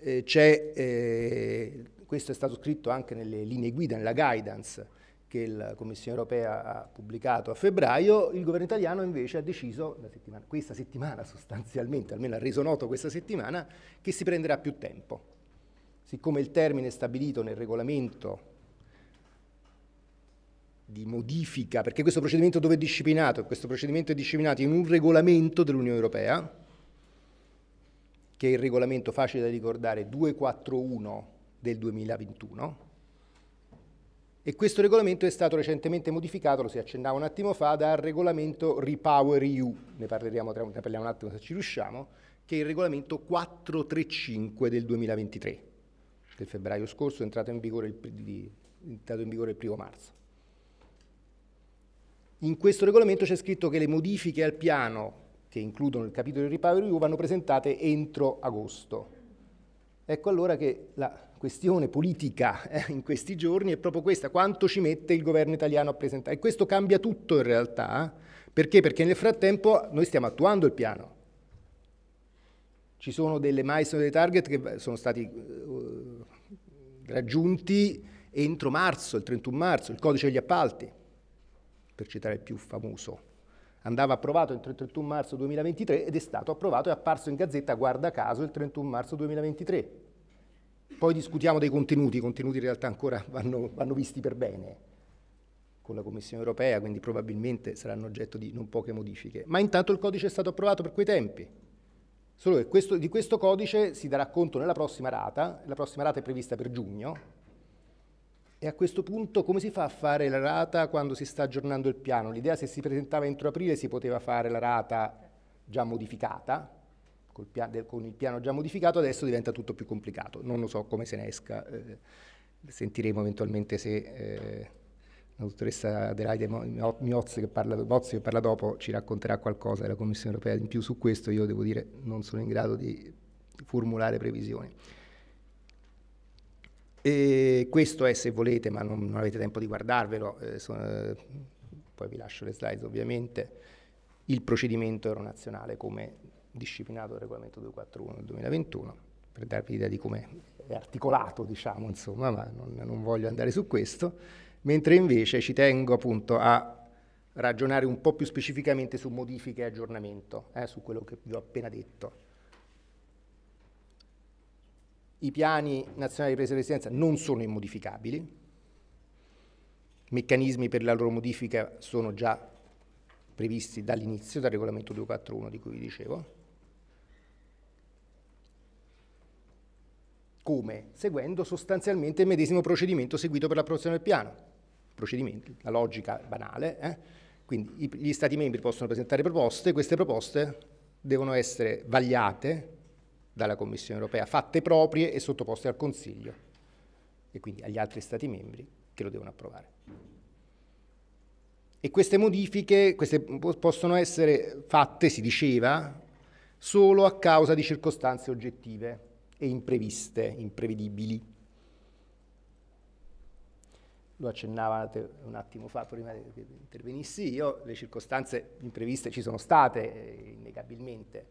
eh, c'è, eh, questo è stato scritto anche nelle linee guida, nella guidance che la Commissione europea ha pubblicato a febbraio, il governo italiano invece ha deciso, settimana, questa settimana sostanzialmente, almeno ha reso noto questa settimana, che si prenderà più tempo. Siccome il termine stabilito nel regolamento di modifica, perché questo procedimento dove è disciplinato? Questo procedimento è disciplinato in un regolamento dell'Unione Europea, che è il regolamento facile da ricordare 241 del 2021 e questo regolamento è stato recentemente modificato, lo si accennava un attimo fa, dal regolamento Repower EU, ne parleremo tra, ne parliamo un attimo se ci riusciamo, che è il regolamento 435 del 2023, del febbraio scorso, è entrato in vigore il, di, entrato in vigore il primo marzo. In questo regolamento c'è scritto che le modifiche al piano che includono il capitolo di riparo EU, vanno presentate entro agosto. Ecco allora che la questione politica eh, in questi giorni è proprio questa, quanto ci mette il governo italiano a presentare. E questo cambia tutto in realtà, eh? perché? Perché nel frattempo noi stiamo attuando il piano. Ci sono delle milestone, dei target che sono stati eh, raggiunti entro marzo, il 31 marzo, il codice degli appalti, per citare il più famoso andava approvato entro il 31 marzo 2023 ed è stato approvato e apparso in gazzetta, guarda caso, il 31 marzo 2023. Poi discutiamo dei contenuti, i contenuti in realtà ancora vanno, vanno visti per bene con la Commissione europea, quindi probabilmente saranno oggetto di non poche modifiche. Ma intanto il codice è stato approvato per quei tempi. Solo che questo, di questo codice si darà conto nella prossima rata, la prossima rata è prevista per giugno, e a questo punto come si fa a fare la rata quando si sta aggiornando il piano? L'idea se si presentava entro aprile si poteva fare la rata già modificata, piano, con il piano già modificato, adesso diventa tutto più complicato. Non lo so come se ne esca, eh, sentiremo eventualmente se eh, la dottoressa Adelaide Miozzi che, Mozzi che parla dopo ci racconterà qualcosa della Commissione europea in più su questo, io devo dire non sono in grado di formulare previsioni. E questo è se volete, ma non, non avete tempo di guardarvelo, eh, so, eh, poi vi lascio le slide ovviamente, il procedimento euronazionale come disciplinato dal regolamento 241 del 2021, per darvi l'idea di come è articolato, diciamo, insomma, ma non, non voglio andare su questo, mentre invece ci tengo appunto a ragionare un po' più specificamente su modifiche e aggiornamento, eh, su quello che vi ho appena detto i piani nazionali di presa e resistenza non sono immodificabili, i meccanismi per la loro modifica sono già previsti dall'inizio, dal regolamento 241 di cui vi dicevo, come? Seguendo sostanzialmente il medesimo procedimento seguito per l'approvazione del piano, la logica banale, eh? quindi gli Stati membri possono presentare proposte, queste proposte devono essere vagliate dalla Commissione europea, fatte proprie e sottoposte al Consiglio e quindi agli altri Stati membri che lo devono approvare. E queste modifiche queste possono essere fatte, si diceva, solo a causa di circostanze oggettive e impreviste, imprevedibili. Lo accennavate un attimo fa, prima che intervenissi io, le circostanze impreviste ci sono state, eh, innegabilmente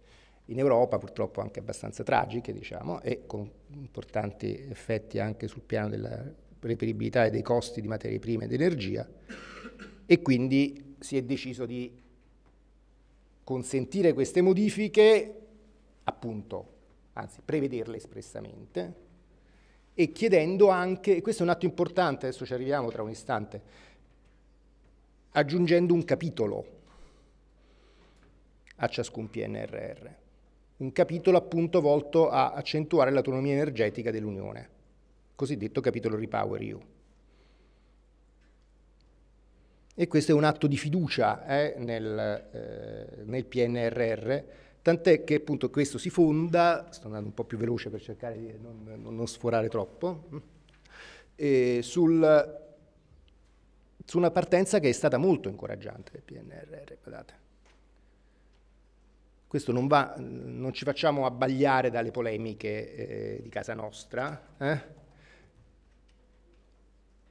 in Europa, purtroppo anche abbastanza tragiche, diciamo, e con importanti effetti anche sul piano della reperibilità e dei costi di materie prime ed energia, e quindi si è deciso di consentire queste modifiche, appunto, anzi prevederle espressamente, e chiedendo anche, questo è un atto importante, adesso ci arriviamo tra un istante, aggiungendo un capitolo a ciascun PNRR un capitolo appunto volto a accentuare l'autonomia energetica dell'Unione, cosiddetto capitolo Repower EU. E questo è un atto di fiducia eh, nel, eh, nel PNRR, tant'è che appunto questo si fonda, sto andando un po' più veloce per cercare di non, non sforare troppo, eh, sul, su una partenza che è stata molto incoraggiante del PNRR, guardate. Questo non, va, non ci facciamo abbagliare dalle polemiche eh, di casa nostra. Eh?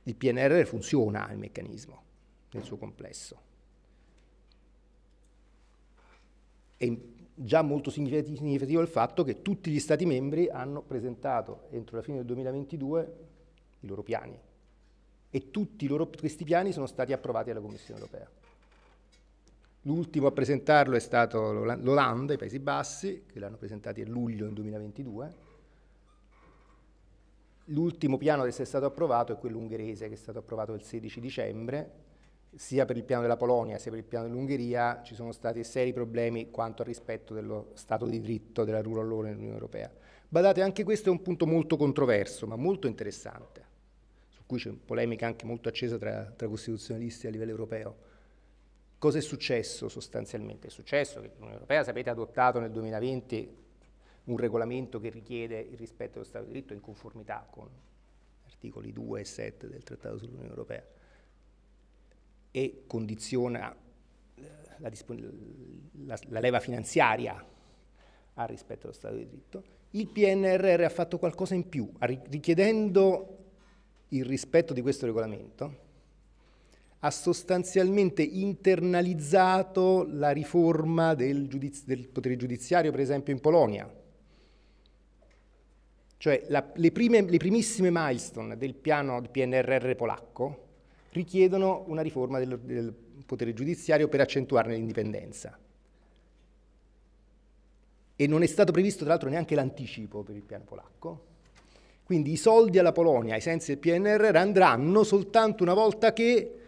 Il PNR funziona il meccanismo nel suo complesso. È già molto significativo il fatto che tutti gli Stati membri hanno presentato entro la fine del 2022 i loro piani e tutti loro, questi piani sono stati approvati dalla Commissione europea. L'ultimo a presentarlo è stato l'Olanda, i Paesi Bassi, che l'hanno presentato a luglio 2022. L'ultimo piano ad essere stato approvato è quello ungherese, che è stato approvato il 16 dicembre. Sia per il piano della Polonia sia per il piano dell'Ungheria ci sono stati seri problemi quanto al rispetto dello Stato di diritto della rule of law nell'Unione Europea. Badate, anche questo è un punto molto controverso, ma molto interessante, su cui c'è polemica anche molto accesa tra, tra costituzionalisti a livello europeo Cos'è successo sostanzialmente? È successo che l'Unione Europea, sapete, ha adottato nel 2020 un regolamento che richiede il rispetto dello Stato di diritto in conformità con gli articoli 2 e 7 del Trattato sull'Unione Europea e condiziona eh, la, la, la leva finanziaria al rispetto dello Stato di diritto. Il PNRR ha fatto qualcosa in più, richiedendo il rispetto di questo regolamento, ha sostanzialmente internalizzato la riforma del, giudiz- del potere giudiziario, per esempio in Polonia. Cioè la, le, prime, le primissime milestone del piano del PNRR polacco richiedono una riforma del, del potere giudiziario per accentuarne l'indipendenza. E non è stato previsto tra l'altro neanche l'anticipo per il piano polacco, quindi i soldi alla Polonia, ai sensi del PNRR, andranno soltanto una volta che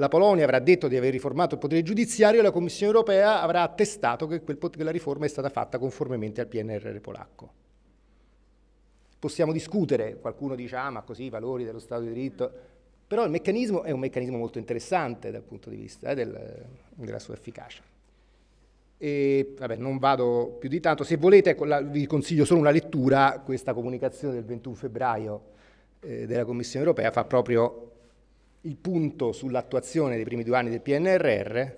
la Polonia avrà detto di aver riformato il potere giudiziario e la Commissione europea avrà attestato che, che la riforma è stata fatta conformemente al PNRR polacco. Possiamo discutere, qualcuno dice, ah ma così i valori dello Stato di diritto, però il meccanismo è un meccanismo molto interessante dal punto di vista eh, del, della sua efficacia. E, vabbè, non vado più di tanto, se volete la, vi consiglio solo una lettura, questa comunicazione del 21 febbraio eh, della Commissione europea fa proprio il punto sull'attuazione dei primi due anni del PNRR,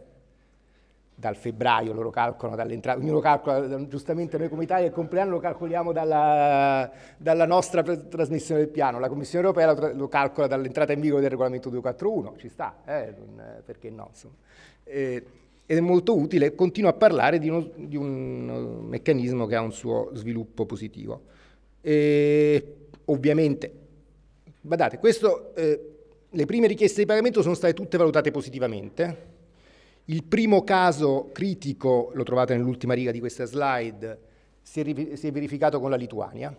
dal febbraio loro calcolano dall'entrata, ognuno calcola giustamente noi come Italia il compleanno lo calcoliamo dalla, dalla nostra trasmissione del piano, la Commissione europea lo, lo calcola dall'entrata in vigore del regolamento 241, ci sta, eh, perché no? E, ed è molto utile, continua a parlare di, uno, di, un meccanismo che ha un suo sviluppo positivo. E, ovviamente, guardate, questo... Eh, le prime richieste di pagamento sono state tutte valutate positivamente. Il primo caso critico, lo trovate nell'ultima riga di questa slide, si è, si è verificato con la Lituania.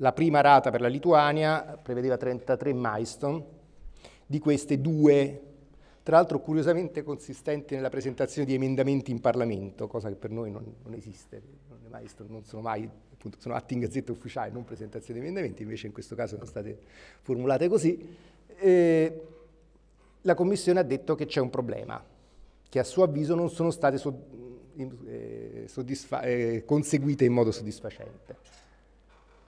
La prima rata per la Lituania prevedeva 33 milestone, di queste due tra l'altro curiosamente consistenti nella presentazione di emendamenti in Parlamento, cosa che per noi non, non esiste, non, mai, non sono mai appunto, sono atti in gazzetta ufficiale, non presentazioni di emendamenti, invece in questo caso sono state formulate così, eh, la Commissione ha detto che c'è un problema, che a suo avviso non sono state so, eh, eh, conseguite in modo soddisfacente.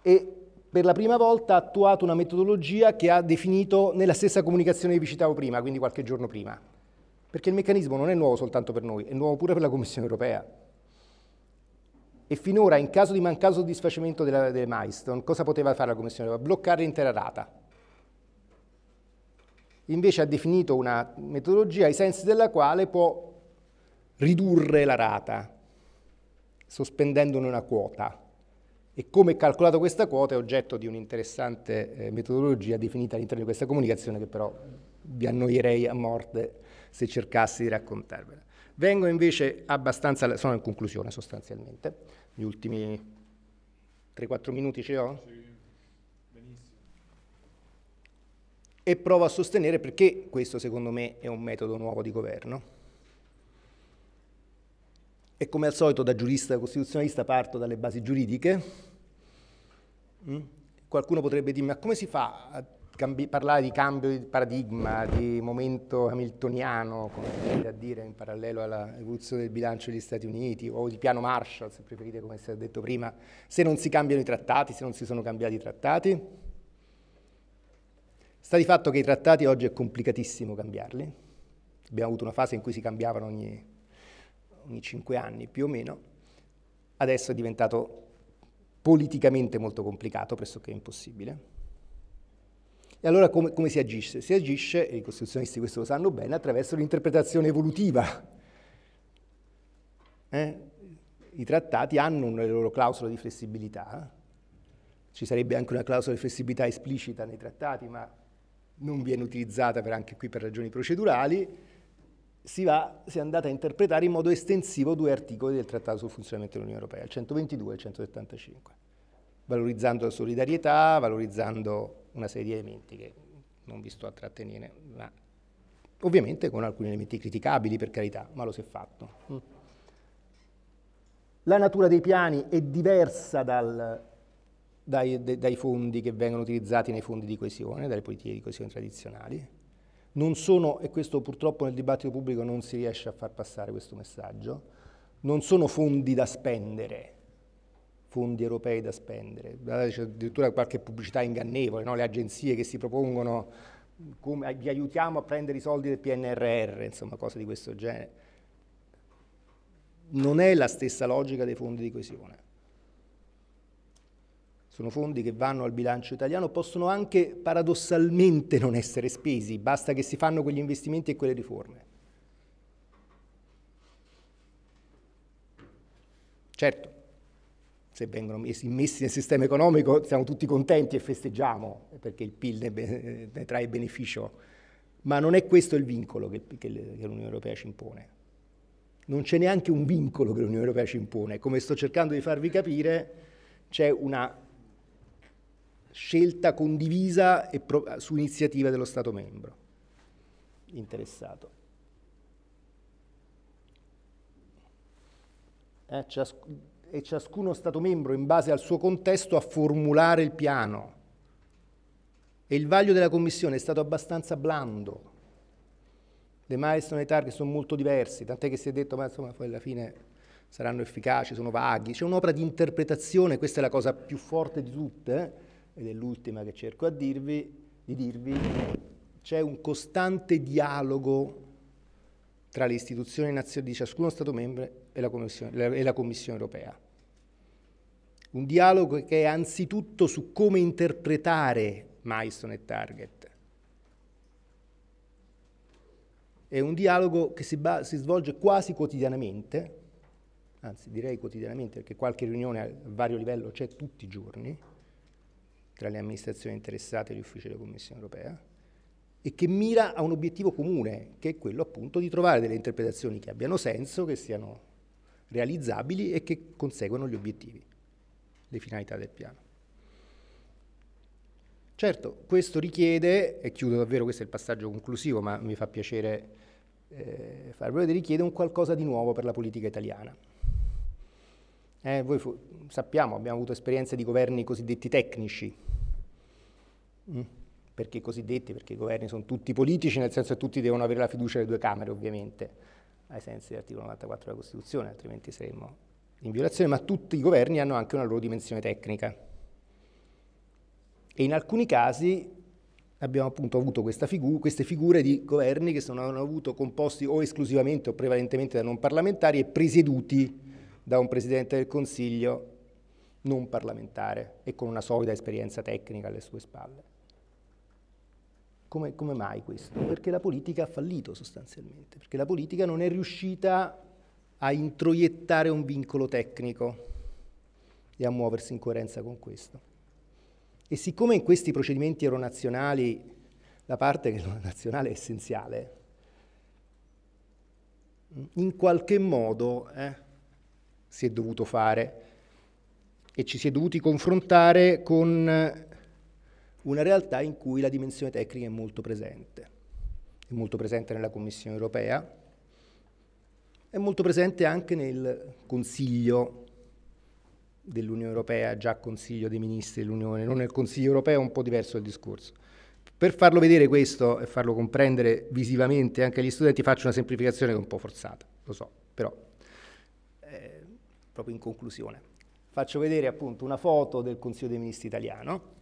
E per la prima volta ha attuato una metodologia che ha definito nella stessa comunicazione che vi citavo prima, quindi qualche giorno prima. Perché il meccanismo non è nuovo soltanto per noi, è nuovo pure per la Commissione europea. E finora, in caso di mancato soddisfacimento della, delle milestone, cosa poteva fare la Commissione? Bloccare l'intera rata. Invece ha definito una metodologia ai sensi della quale può ridurre la rata, sospendendone una quota. E come è calcolata questa quota è oggetto di un'interessante eh, metodologia definita all'interno di questa comunicazione che però vi annoierei a morte se cercassi di raccontarvela. Vengo invece abbastanza, sono in conclusione sostanzialmente, gli ultimi 3-4 minuti ce li ho? Sì, benissimo. E provo a sostenere perché questo secondo me è un metodo nuovo di governo. E come al solito da giurista costituzionalista parto dalle basi giuridiche. Mm? Qualcuno potrebbe dirmi ma come si fa a cambi, parlare di cambio di paradigma, di momento hamiltoniano, come si tende a dire in parallelo all'evoluzione del bilancio degli Stati Uniti, o di piano Marshall, se preferite come si è detto prima, se non si cambiano i trattati, se non si sono cambiati i trattati. Sta di fatto che i trattati oggi è complicatissimo cambiarli. Abbiamo avuto una fase in cui si cambiavano ogni, ogni cinque anni più o meno, adesso è diventato politicamente molto complicato, pressoché impossibile. E allora come, come, si agisce? Si agisce, e i costituzionalisti questo lo sanno bene, attraverso l'interpretazione evolutiva. Eh? I trattati hanno una loro clausola di flessibilità, ci sarebbe anche una clausola di flessibilità esplicita nei trattati, ma non viene utilizzata per, anche qui per ragioni procedurali, si, va, si è andata a interpretare in modo estensivo due articoli del Trattato sul funzionamento dell'Unione Europea, il 122 e il 175, valorizzando la solidarietà, valorizzando una serie di elementi che non vi sto a trattenere, ma ovviamente con alcuni elementi criticabili per carità, ma lo si è fatto. Mm. La natura dei piani è diversa dal, dai, dai fondi che vengono utilizzati nei fondi di coesione, dalle politiche di coesione tradizionali. Non sono, e questo purtroppo nel dibattito pubblico non si riesce a far passare questo messaggio, non sono fondi da spendere, fondi europei da spendere. C'è addirittura qualche pubblicità ingannevole, no? le agenzie che si propongono come, vi aiutiamo a prendere i soldi del PNRR, insomma cose di questo genere. Non è la stessa logica dei fondi di coesione. Sono fondi che vanno al bilancio italiano, possono anche paradossalmente non essere spesi, basta che si fanno quegli investimenti e quelle riforme. Certo, se vengono messi, messi, nel sistema economico siamo tutti contenti e festeggiamo perché il PIL ne, ne trae beneficio, ma non è questo il vincolo che, che, che l'Unione Europea ci impone. Non c'è neanche un vincolo che l'Unione Europea ci impone. Come sto cercando di farvi capire, c'è una scelta condivisa pro- su iniziativa dello Stato membro interessato. Eh, ciasc- e ciascuno Stato membro, in base al suo contesto, a formulare il piano. E il vaglio della Commissione è stato abbastanza blando. Le milestone e i target sono molto diversi, tant'è che si è detto, ma insomma, poi alla fine saranno efficaci, sono vaghi. C'è un'opera di interpretazione, questa è la cosa più forte di tutte, eh, ed è l'ultima che cerco a dirvi, di dirvi, c'è un costante dialogo tra le istituzioni nazionali di ciascuno Stato membro e la Commissione, e la Commissione europea. Un dialogo che è anzitutto su come interpretare milestone e target. È un dialogo che si, si, svolge quasi quotidianamente, anzi direi quotidianamente perché qualche riunione a vario livello c'è tutti i giorni, tra le amministrazioni interessate e gli uffici della Commissione europea, e che mira a un obiettivo comune, che è quello appunto di trovare delle interpretazioni che abbiano senso, che siano realizzabili e che conseguono gli obiettivi, le finalità del piano. Certo, questo richiede, e chiudo davvero, questo è il passaggio conclusivo, ma mi fa piacere eh, farvelo vedere, richiede un qualcosa di nuovo per la politica italiana. Eh, voi sappiamo, abbiamo avuto esperienze di governi cosiddetti tecnici. Mm. Perché cosiddetti? Perché i governi sono tutti politici, nel senso che tutti devono avere la fiducia delle due Camere, ovviamente ai sensi dell'articolo 94 della Costituzione, altrimenti saremmo in violazione, ma tutti i governi hanno anche una loro dimensione tecnica. E in alcuni casi abbiamo appunto avuto figu queste figure di governi che sono, avuto composti o esclusivamente o prevalentemente da non parlamentari e presieduti da un Presidente del Consiglio non parlamentare e con una solida esperienza tecnica alle sue spalle. Come, come mai questo? Perché la politica ha fallito sostanzialmente, perché la politica non è riuscita a introiettare un vincolo tecnico e a muoversi in coerenza con questo. E siccome in questi procedimenti euronazionali la parte che è nazionale è essenziale, in qualche modo eh, si è dovuto fare e ci si è dovuti confrontare con una realtà in cui la dimensione tecnica è molto presente, è molto presente nella Commissione europea, è molto presente anche nel Consiglio dell'Unione Europea, già Consiglio dei Ministri dell'Unione, non nel Consiglio Europeo, è un po' diverso il discorso. Per farlo vedere questo e farlo comprendere visivamente anche agli studenti faccio una semplificazione che è un po' forzata, lo so, però eh, proprio in conclusione. Faccio vedere appunto una foto del Consiglio dei Ministri italiano,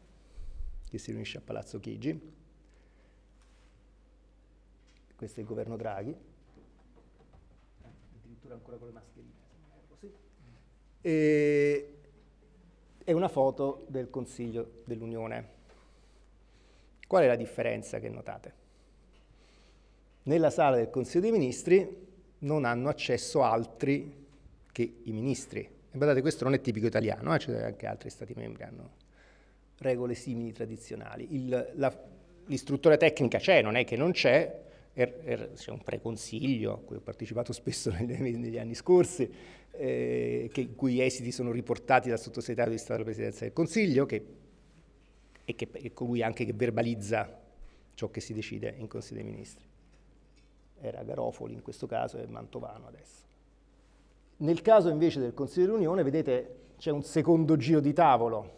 che si riunisce a Palazzo Chigi. Questo è il governo Draghi, addirittura ancora con le mascherine. Sì. E è una foto del Consiglio dell'Unione. Qual è la differenza che notate? Nella sala del Consiglio dei Ministri non hanno accesso altri che i ministri. E guardate, questo non è tipico italiano, eh? cioè anche altri stati membri hanno regole simili tradizionali. Il, la, l'istruttore tecnica c'è, non è che non c'è, er, er, c'è un preconsiglio a cui ho partecipato spesso negli, negli anni scorsi, eh, che, cui esiti sono riportati dal sottosegretario di Stato della Presidenza del Consiglio che, e che è colui anche che verbalizza ciò che si decide in Consiglio dei Ministri. Era Garofoli in questo caso e Mantovano adesso. Nel caso invece del Consiglio dell'Unione, vedete, c'è un secondo giro di tavolo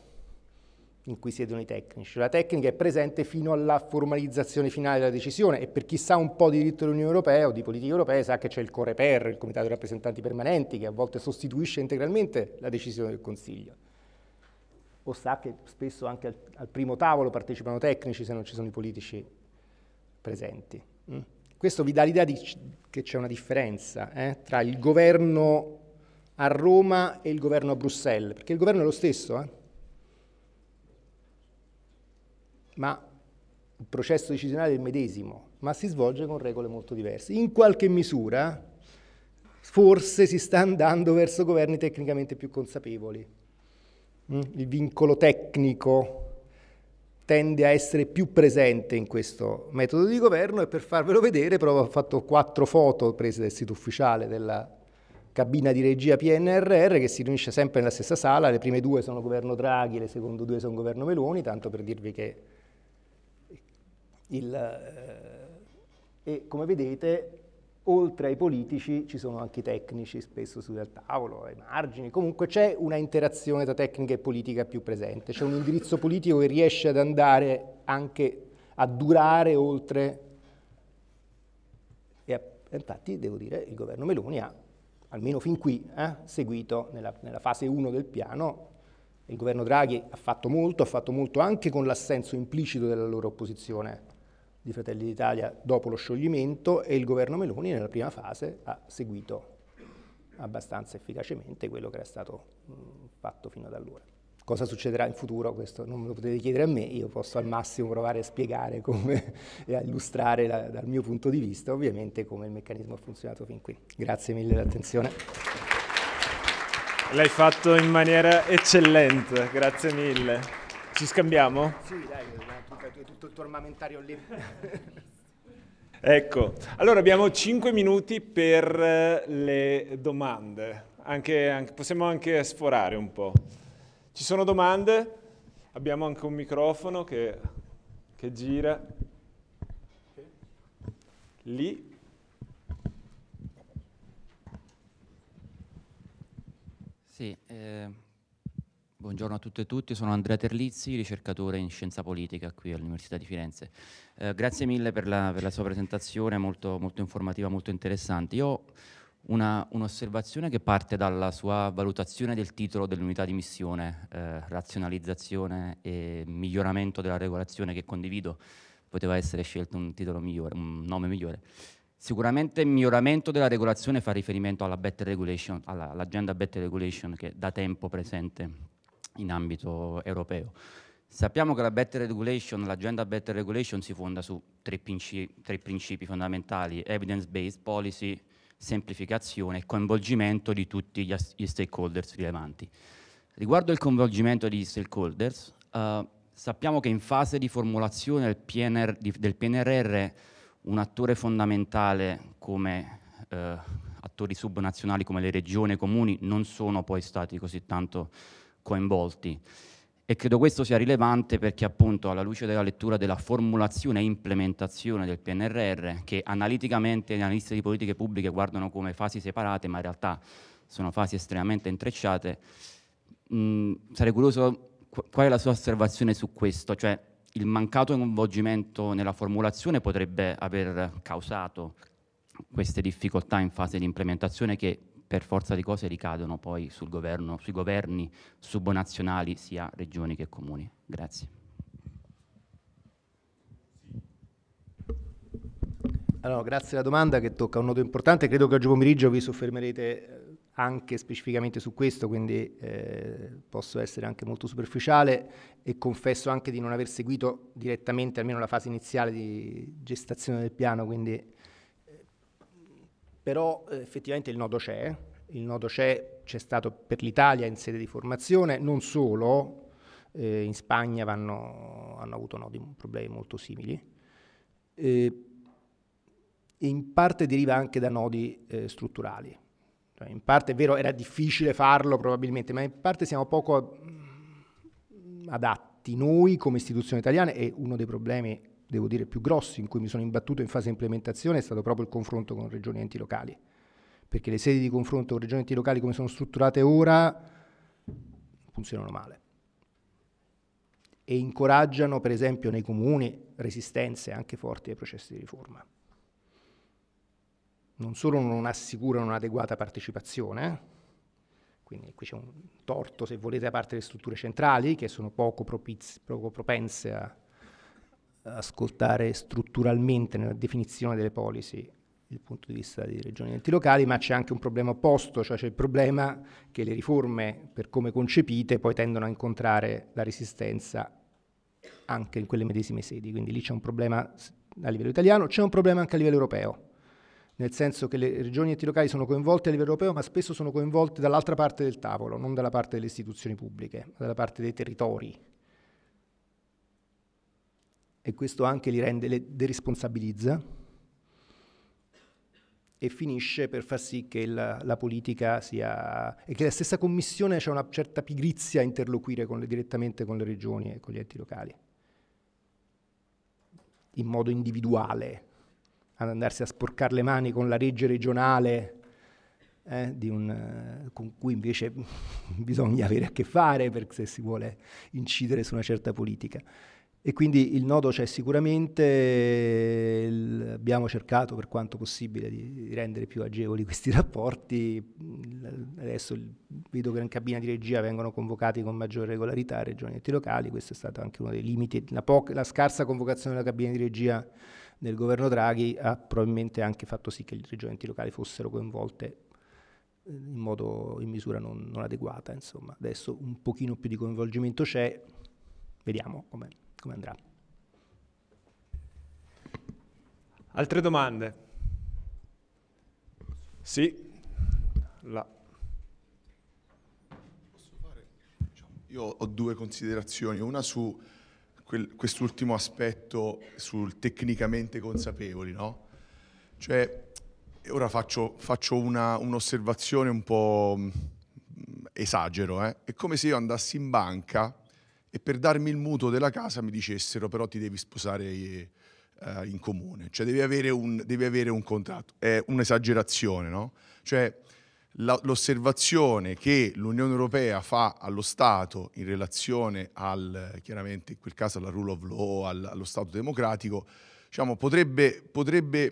in cui siedono i tecnici. La tecnica è presente fino alla formalizzazione finale della decisione e per chi sa un po' di diritto dell'Unione Europea o di politica europea sa che c'è il Coreper, il Comitato dei rappresentanti permanenti, che a volte sostituisce integralmente la decisione del Consiglio. O sa che spesso anche al, al primo tavolo partecipano tecnici se non ci sono i politici presenti. Mm. Questo vi dà l'idea che c'è una differenza eh, tra il governo a Roma e il governo a Bruxelles, perché il governo è lo stesso, eh? ma il processo decisionale è il medesimo, ma si svolge con regole molto diverse. In qualche misura forse si sta andando verso governi tecnicamente più consapevoli. Mm? Il vincolo tecnico tende a essere più presente in questo metodo di governo e per farvelo vedere provo, ho fatto quattro foto prese dal sito ufficiale della cabina di regia PNRR che si riunisce sempre nella stessa sala, le prime due sono governo Draghi, le seconde due sono governo Meloni, tanto per dirvi che il, eh, e come vedete, oltre ai politici ci sono anche i tecnici spesso seduti al tavolo, ai margini, comunque c'è una interazione tra tecnica e politica più presente, c'è un indirizzo politico che riesce ad andare anche a durare oltre e a, infatti devo dire il governo Meloni ha almeno fin qui eh, seguito nella, nella fase 1 del piano il governo Draghi ha fatto molto, ha fatto molto anche con l'assenso implicito della loro opposizione di Fratelli d'Italia dopo lo scioglimento e il governo Meloni nella prima fase ha seguito abbastanza efficacemente quello che era stato mh, fatto fino ad allora. Cosa succederà in futuro? Questo non me lo potete chiedere a me, io posso al massimo provare a spiegare come, e a illustrare la, dal mio punto di vista ovviamente come il meccanismo ha funzionato fin qui. Grazie mille dell'attenzione. L'hai fatto in maniera eccellente, grazie mille. Ci scambiamo? Sì, dai, tutto il tuo armamentario lì. ecco, allora abbiamo 5 minuti per eh, le domande. Anche, anche, possiamo anche sforare un po'. Ci sono domande? Abbiamo anche un microfono che, che gira. Lì. Sì, eh, Buongiorno a tutte e tutti, sono Andrea Terlizzi, ricercatore in scienza politica qui all'Università di Firenze. Eh, grazie mille per la, per la, sua presentazione molto, molto informativa, molto interessante. Io ho un'osservazione che parte dalla sua valutazione del titolo dell'unità di missione, eh, razionalizzazione e miglioramento della regolazione che condivido, poteva essere scelto un titolo migliore, un nome migliore. Sicuramente il miglioramento della regolazione fa riferimento alla better all'agenda better regulation che da tempo presente in ambito europeo. Sappiamo che la Better Regulation, l'agenda Better Regulation si fonda su tre, principi, tre principi fondamentali, evidence-based policy, semplificazione e coinvolgimento di tutti gli, gli, stakeholders rilevanti. Riguardo il coinvolgimento degli stakeholders, eh, sappiamo che in fase di formulazione del, PNR, di, del PNRR un attore fondamentale come eh, attori subnazionali come le regioni e i comuni non sono poi stati così tanto coinvolti. E credo questo sia rilevante perché appunto alla luce della lettura della formulazione e implementazione del PNRR, che analiticamente gli analisti di politiche pubbliche guardano come fasi separate, ma in realtà sono fasi estremamente intrecciate, mh, mm, sarei curioso qual è la sua osservazione su questo, cioè il mancato coinvolgimento nella formulazione potrebbe aver causato queste difficoltà in fase di implementazione che per forza di cose ricadono poi sul governo, sui governi subnazionali, sia regioni che comuni. Grazie. Allora, grazie alla domanda che tocca un nodo importante, credo che oggi pomeriggio vi soffermerete eh, anche specificamente su questo, quindi eh, posso essere anche molto superficiale e confesso anche di non aver seguito direttamente almeno la fase iniziale di gestazione del piano, quindi però eh, effettivamente il nodo c'è, il nodo c'è, c'è stato per l'Italia in sede di formazione, non solo, eh, in Spagna vanno, hanno avuto nodi, problemi molto simili. Eh, in parte deriva anche da nodi eh, strutturali. Cioè, in parte è vero, era difficile farlo probabilmente, ma in parte siamo poco mm, adatti noi come istituzione italiana e uno dei problemi devo dire, più grossi in cui mi sono imbattuto in fase implementazione è stato proprio il confronto con regioni e enti locali. Perché le sedi di confronto con regioni e enti locali come sono strutturate ora funzionano male. E incoraggiano, per esempio, nei comuni resistenze anche forti ai processi di riforma. Non solo non assicurano un'adeguata partecipazione, eh, quindi qui c'è un torto, se volete, da parte delle strutture centrali, che sono poco, propiz- poco propense a ascoltare strutturalmente nella definizione delle policy il punto di vista di regioni e enti locali, ma c'è anche un problema opposto, cioè c'è il problema che le riforme, per come concepite, poi tendono a incontrare la resistenza anche in quelle medesime sedi. Quindi lì c'è un problema a livello italiano, c'è un problema anche a livello europeo, nel senso che le regioni e enti locali sono coinvolte a livello europeo, ma spesso sono coinvolte dall'altra parte del tavolo, non dalla parte delle istituzioni pubbliche, ma dalla parte dei territori e questo anche li rende, le deresponsabilizza e finisce per far sì che la, la politica sia... e che la stessa commissione c'è una certa pigrizia a interloquire con le, direttamente con le regioni e con gli enti locali, in modo individuale, ad andarsi a sporcare le mani con la legge regionale eh, un, eh, con cui invece bisogna avere a che fare se si vuole incidere su una certa politica e quindi il nodo c'è sicuramente, il, abbiamo cercato per quanto possibile di, di rendere più agevoli questi rapporti, adesso vedo che in cabina di regia vengono convocati con maggiore regolarità regioni enti locali, questo è stato anche uno dei limiti, la, la scarsa convocazione della cabina di regia del governo Draghi ha probabilmente anche fatto sì che le regioni enti locali fossero coinvolte eh, in, modo, in misura non, non adeguata, insomma. adesso un pochino più di coinvolgimento c'è, vediamo com'è come andrà. Altre domande? Sì, là. Diciamo, io ho due considerazioni, una su quest'ultimo aspetto sul tecnicamente consapevoli, no? Cioè, ora faccio, faccio un'osservazione un, un po' mm, esagero, eh? è come se io andassi in banca e per darmi il mutuo della casa mi dicessero però ti devi sposare eh, in comune, cioè devi avere un, devi avere un contratto. È un'esagerazione, no? Cioè l'osservazione che l'Unione Europea fa allo Stato in relazione al, chiaramente in quel caso alla rule of law, allo Stato democratico, diciamo, potrebbe, potrebbe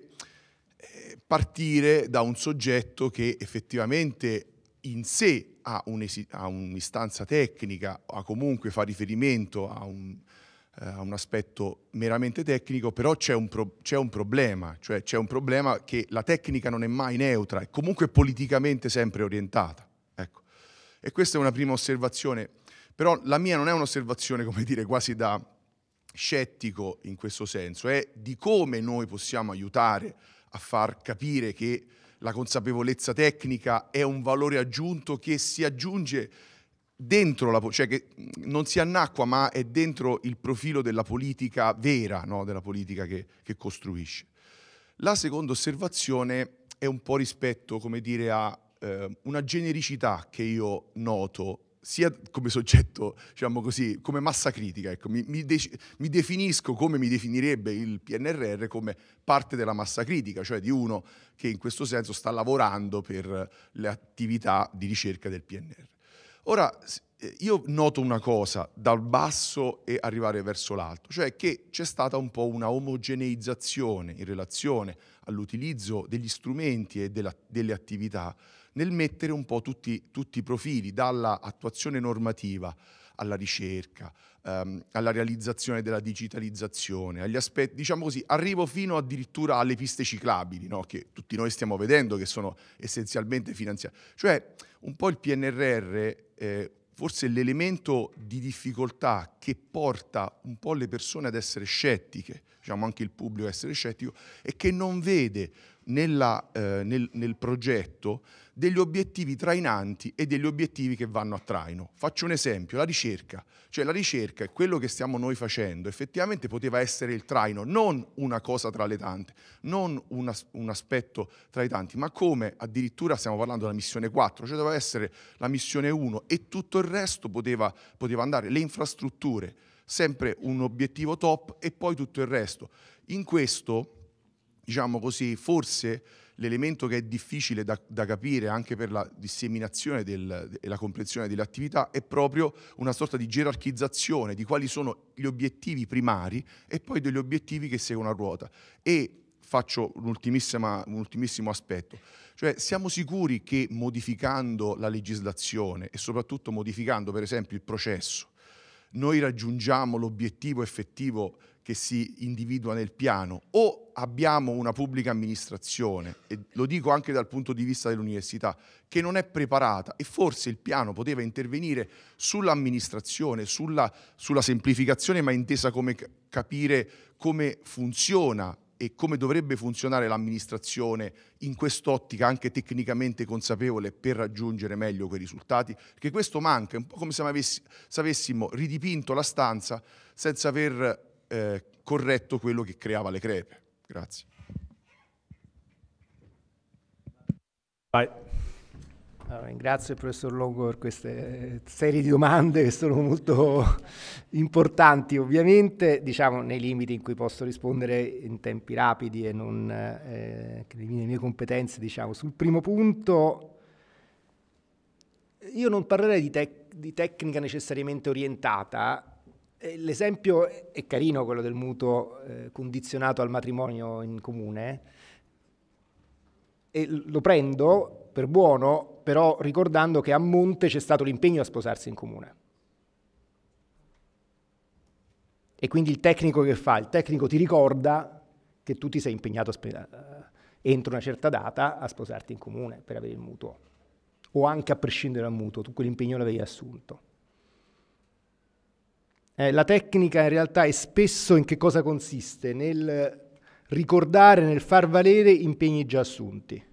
eh, partire da un soggetto che effettivamente in sé ha, un'istanza tecnica, a comunque fa riferimento a un, eh, a un aspetto meramente tecnico, però c'è un, pro, c'è un problema, cioè c'è un problema che la tecnica non è mai neutra, è comunque politicamente sempre orientata. Ecco. E questa è una prima osservazione, però la mia non è un'osservazione, come dire, quasi da scettico in questo senso, è di come noi possiamo aiutare a far capire che la consapevolezza tecnica è un valore aggiunto che si aggiunge dentro la cioè che non si annacqua, ma è dentro il profilo della politica vera, no? della politica che, che, costruisce. La seconda osservazione è un po' rispetto, come dire, a eh, una genericità che io noto sia come soggetto, diciamo così, come massa critica, ecco, mi, mi, de- mi, definisco come mi definirebbe il PNRR come parte della massa critica, cioè di uno che in questo senso sta lavorando per le attività di ricerca del PNR. Ora, eh, io noto una cosa dal basso e arrivare verso l'alto, cioè che c'è stata un po' una omogeneizzazione in relazione all'utilizzo degli strumenti e della, delle attività nel mettere un po' tutti, tutti i profili, dalla attuazione normativa alla ricerca, ehm, alla realizzazione della digitalizzazione, agli aspetti, diciamo così, arrivo fino addirittura alle piste ciclabili, no? che tutti noi stiamo vedendo che sono essenzialmente finanziate. Cioè, un po' il PNRR, eh, forse l'elemento di difficoltà che porta un po' le persone ad essere scettiche, diciamo anche il pubblico ad essere scettico, è che non vede nella, eh, nel, nel progetto degli obiettivi trainanti e degli obiettivi che vanno a traino. Faccio un esempio, la ricerca, cioè la ricerca è quello che stiamo noi facendo effettivamente poteva essere il traino, non una cosa tra le tante, non una, un aspetto tra i tanti, ma come addirittura stiamo parlando della missione 4, cioè doveva essere la missione 1 e tutto il resto poteva, poteva andare, le infrastrutture, sempre un obiettivo top e poi tutto il resto. In questo, diciamo così, forse l'elemento che è difficile da, da, capire anche per la disseminazione del, e la comprensione delle attività è proprio una sorta di gerarchizzazione di quali sono gli obiettivi primari e poi degli obiettivi che seguono a ruota. E faccio un, un ultimissimo aspetto. Cioè, siamo sicuri che modificando la legislazione e soprattutto modificando, per esempio, il processo, noi raggiungiamo l'obiettivo effettivo che si individua nel piano, o abbiamo una pubblica amministrazione, e lo dico anche dal punto di vista dell'università, che non è preparata e forse il piano poteva intervenire sull'amministrazione, sulla, sulla semplificazione, ma intesa come capire come funziona e come dovrebbe funzionare l'amministrazione in quest'ottica anche tecnicamente consapevole per raggiungere meglio quei risultati, perché questo manca, è un po' come se, se avessimo ridipinto la stanza senza aver eh, corretto quello che creava le crepe. Grazie. Bye. Allora, ringrazio il professor Longo per queste serie di domande che sono molto importanti, ovviamente, diciamo nei limiti in cui posso rispondere in tempi rapidi e non eh, le mie competenze, diciamo. Sul primo punto, io non parlerei di, tec di tecnica necessariamente orientata, eh, l'esempio è carino quello del mutuo eh, condizionato al matrimonio in comune e lo prendo per buono, però ricordando che a monte c'è stato l'impegno a sposarsi in comune. E quindi il tecnico che fa? Il tecnico ti ricorda che tu ti sei impegnato a, entro una certa data a sposarti in comune per avere il mutuo, o anche a prescindere dal mutuo, tu quell'impegno l'avevi assunto. Eh, la tecnica in realtà è spesso in che cosa consiste? Nel ricordare, nel far valere impegni già assunti.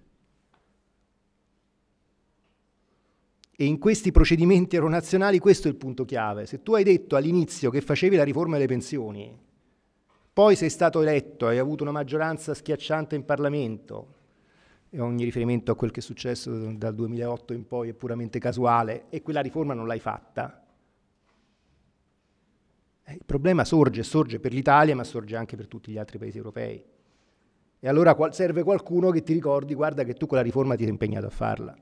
E in questi procedimenti aeronazionali questo è il punto chiave. Se tu hai detto all'inizio che facevi la riforma delle pensioni, poi sei stato eletto, hai avuto una maggioranza schiacciante in Parlamento, e ogni riferimento a quel che è successo dal 2008 in poi è puramente casuale, e quella riforma non l'hai fatta, eh, il problema sorge, sorge per l'Italia, ma sorge anche per tutti gli altri paesi europei. E allora serve qualcuno che ti ricordi, guarda che tu quella riforma ti sei impegnato a farla.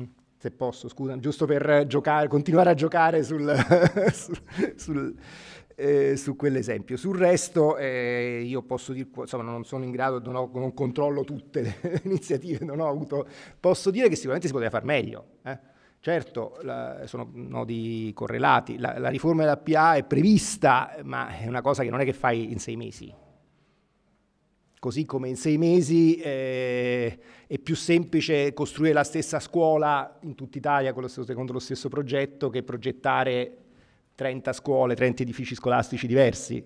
Mm, se posso, scusa, giusto per giocare, continuare a giocare sul, sul, sul, eh, su quell'esempio. Sul resto eh, io posso dire, insomma non sono in grado, non, ho, non controllo tutte le iniziative, non ho avuto, posso dire che sicuramente si poteva far meglio. Eh? Certo, la, sono nodi correlati. La, la riforma PA è prevista, ma è una cosa che non è che fai in sei mesi. Così come in sei mesi eh, è più semplice costruire la stessa scuola in tutta Italia lo stesso, secondo lo stesso progetto che progettare 30 scuole, 30 edifici scolastici diversi.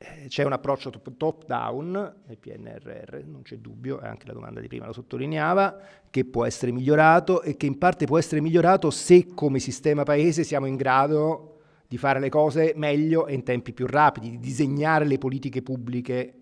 Eh, c'è un approccio top-down nel PNRR, non c'è dubbio, anche la domanda di prima lo sottolineava, che può essere migliorato e che in parte può essere migliorato se come sistema paese siamo in grado di fare le cose meglio e in tempi più rapidi, di disegnare le politiche pubbliche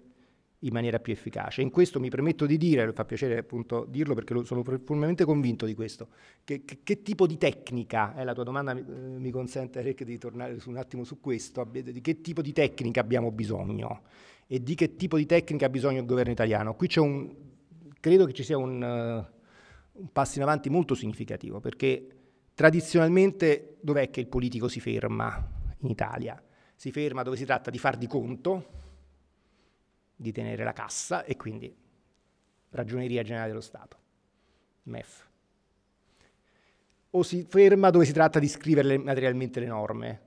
in maniera più efficace. In questo mi permetto di dire, fa piacere appunto dirlo perché sono profondamente convinto di questo, che, che, che tipo di tecnica, eh, la tua domanda eh, mi consente Rick di tornare un attimo su questo, di che tipo di tecnica abbiamo bisogno e di che tipo di tecnica ha bisogno il governo italiano. Qui c'è un, credo che ci sia un, eh, un passo in avanti molto significativo perché tradizionalmente dov'è che il politico si ferma in Italia? Si ferma dove si tratta di far di conto, di tenere la cassa e quindi ragioneria generale dello Stato, MEF. O si ferma dove si tratta di scrivere materialmente le norme,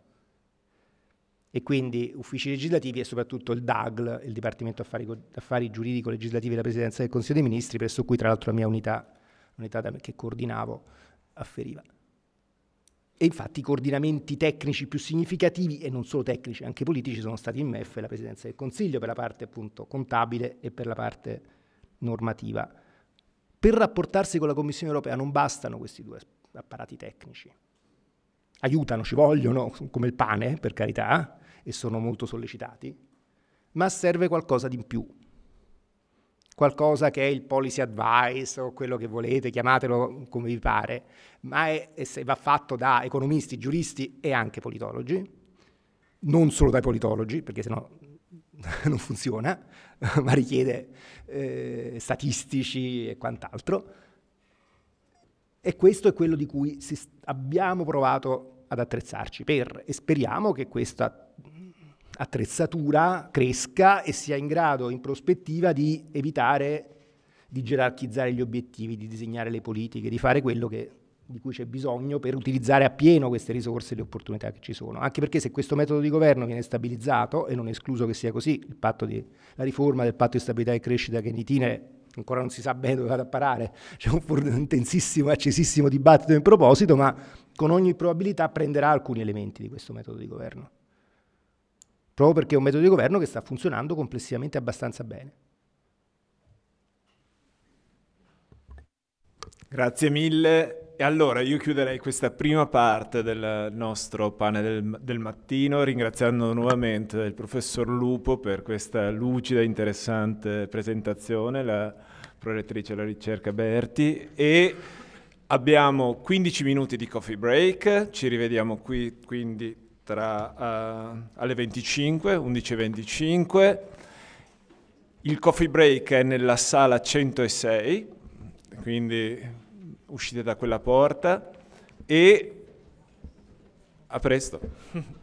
e quindi uffici legislativi e soprattutto il DAGL, il Dipartimento Affari, Affari Giuridico-Legislativi della Presidenza del Consiglio dei Ministri, presso cui tra l'altro la mia unità, l'unità che coordinavo, afferiva. E infatti i coordinamenti tecnici più significativi, e non solo tecnici, anche politici, sono stati il MEF e la Presidenza del Consiglio per la parte appunto contabile e per la parte normativa. Per rapportarsi con la Commissione europea non bastano questi due apparati tecnici. Aiutano, ci vogliono, come il pane, per carità, eh, e sono molto sollecitati, ma serve qualcosa di più qualcosa che è il policy advice o quello che volete, chiamatelo come vi pare, ma è, va fatto da economisti, giuristi e anche politologi, non solo dai politologi, perché sennò non funziona, ma richiede eh, statistici e quant'altro. E questo è quello di cui abbiamo provato ad attrezzarci per e speriamo che questa attrezzatura cresca e sia in grado in prospettiva di evitare di gerarchizzare gli obiettivi, di disegnare le politiche, di fare quello che, di cui c'è bisogno per utilizzare appieno queste risorse e le opportunità che ci sono. Anche perché se questo metodo di governo viene stabilizzato, e non è escluso che sia così, di, la riforma del patto di stabilità e crescita che in itinere ancora non si sa bene dove vada a parare, c'è un intensissimo, accesissimo dibattito in proposito, ma con ogni probabilità prenderà alcuni elementi di questo metodo di governo proprio perché è un metodo di governo che sta funzionando complessivamente abbastanza bene. Grazie mille. E allora io chiuderei questa prima parte del nostro panel del, del mattino ringraziando nuovamente il professor Lupo per questa lucida e interessante presentazione, la prorettrice della ricerca Berti e abbiamo 15 minuti di coffee break, ci rivediamo qui quindi tra, uh, alle 25, 11.25. Il coffee break è nella sala 106, quindi uscite da quella porta e a presto.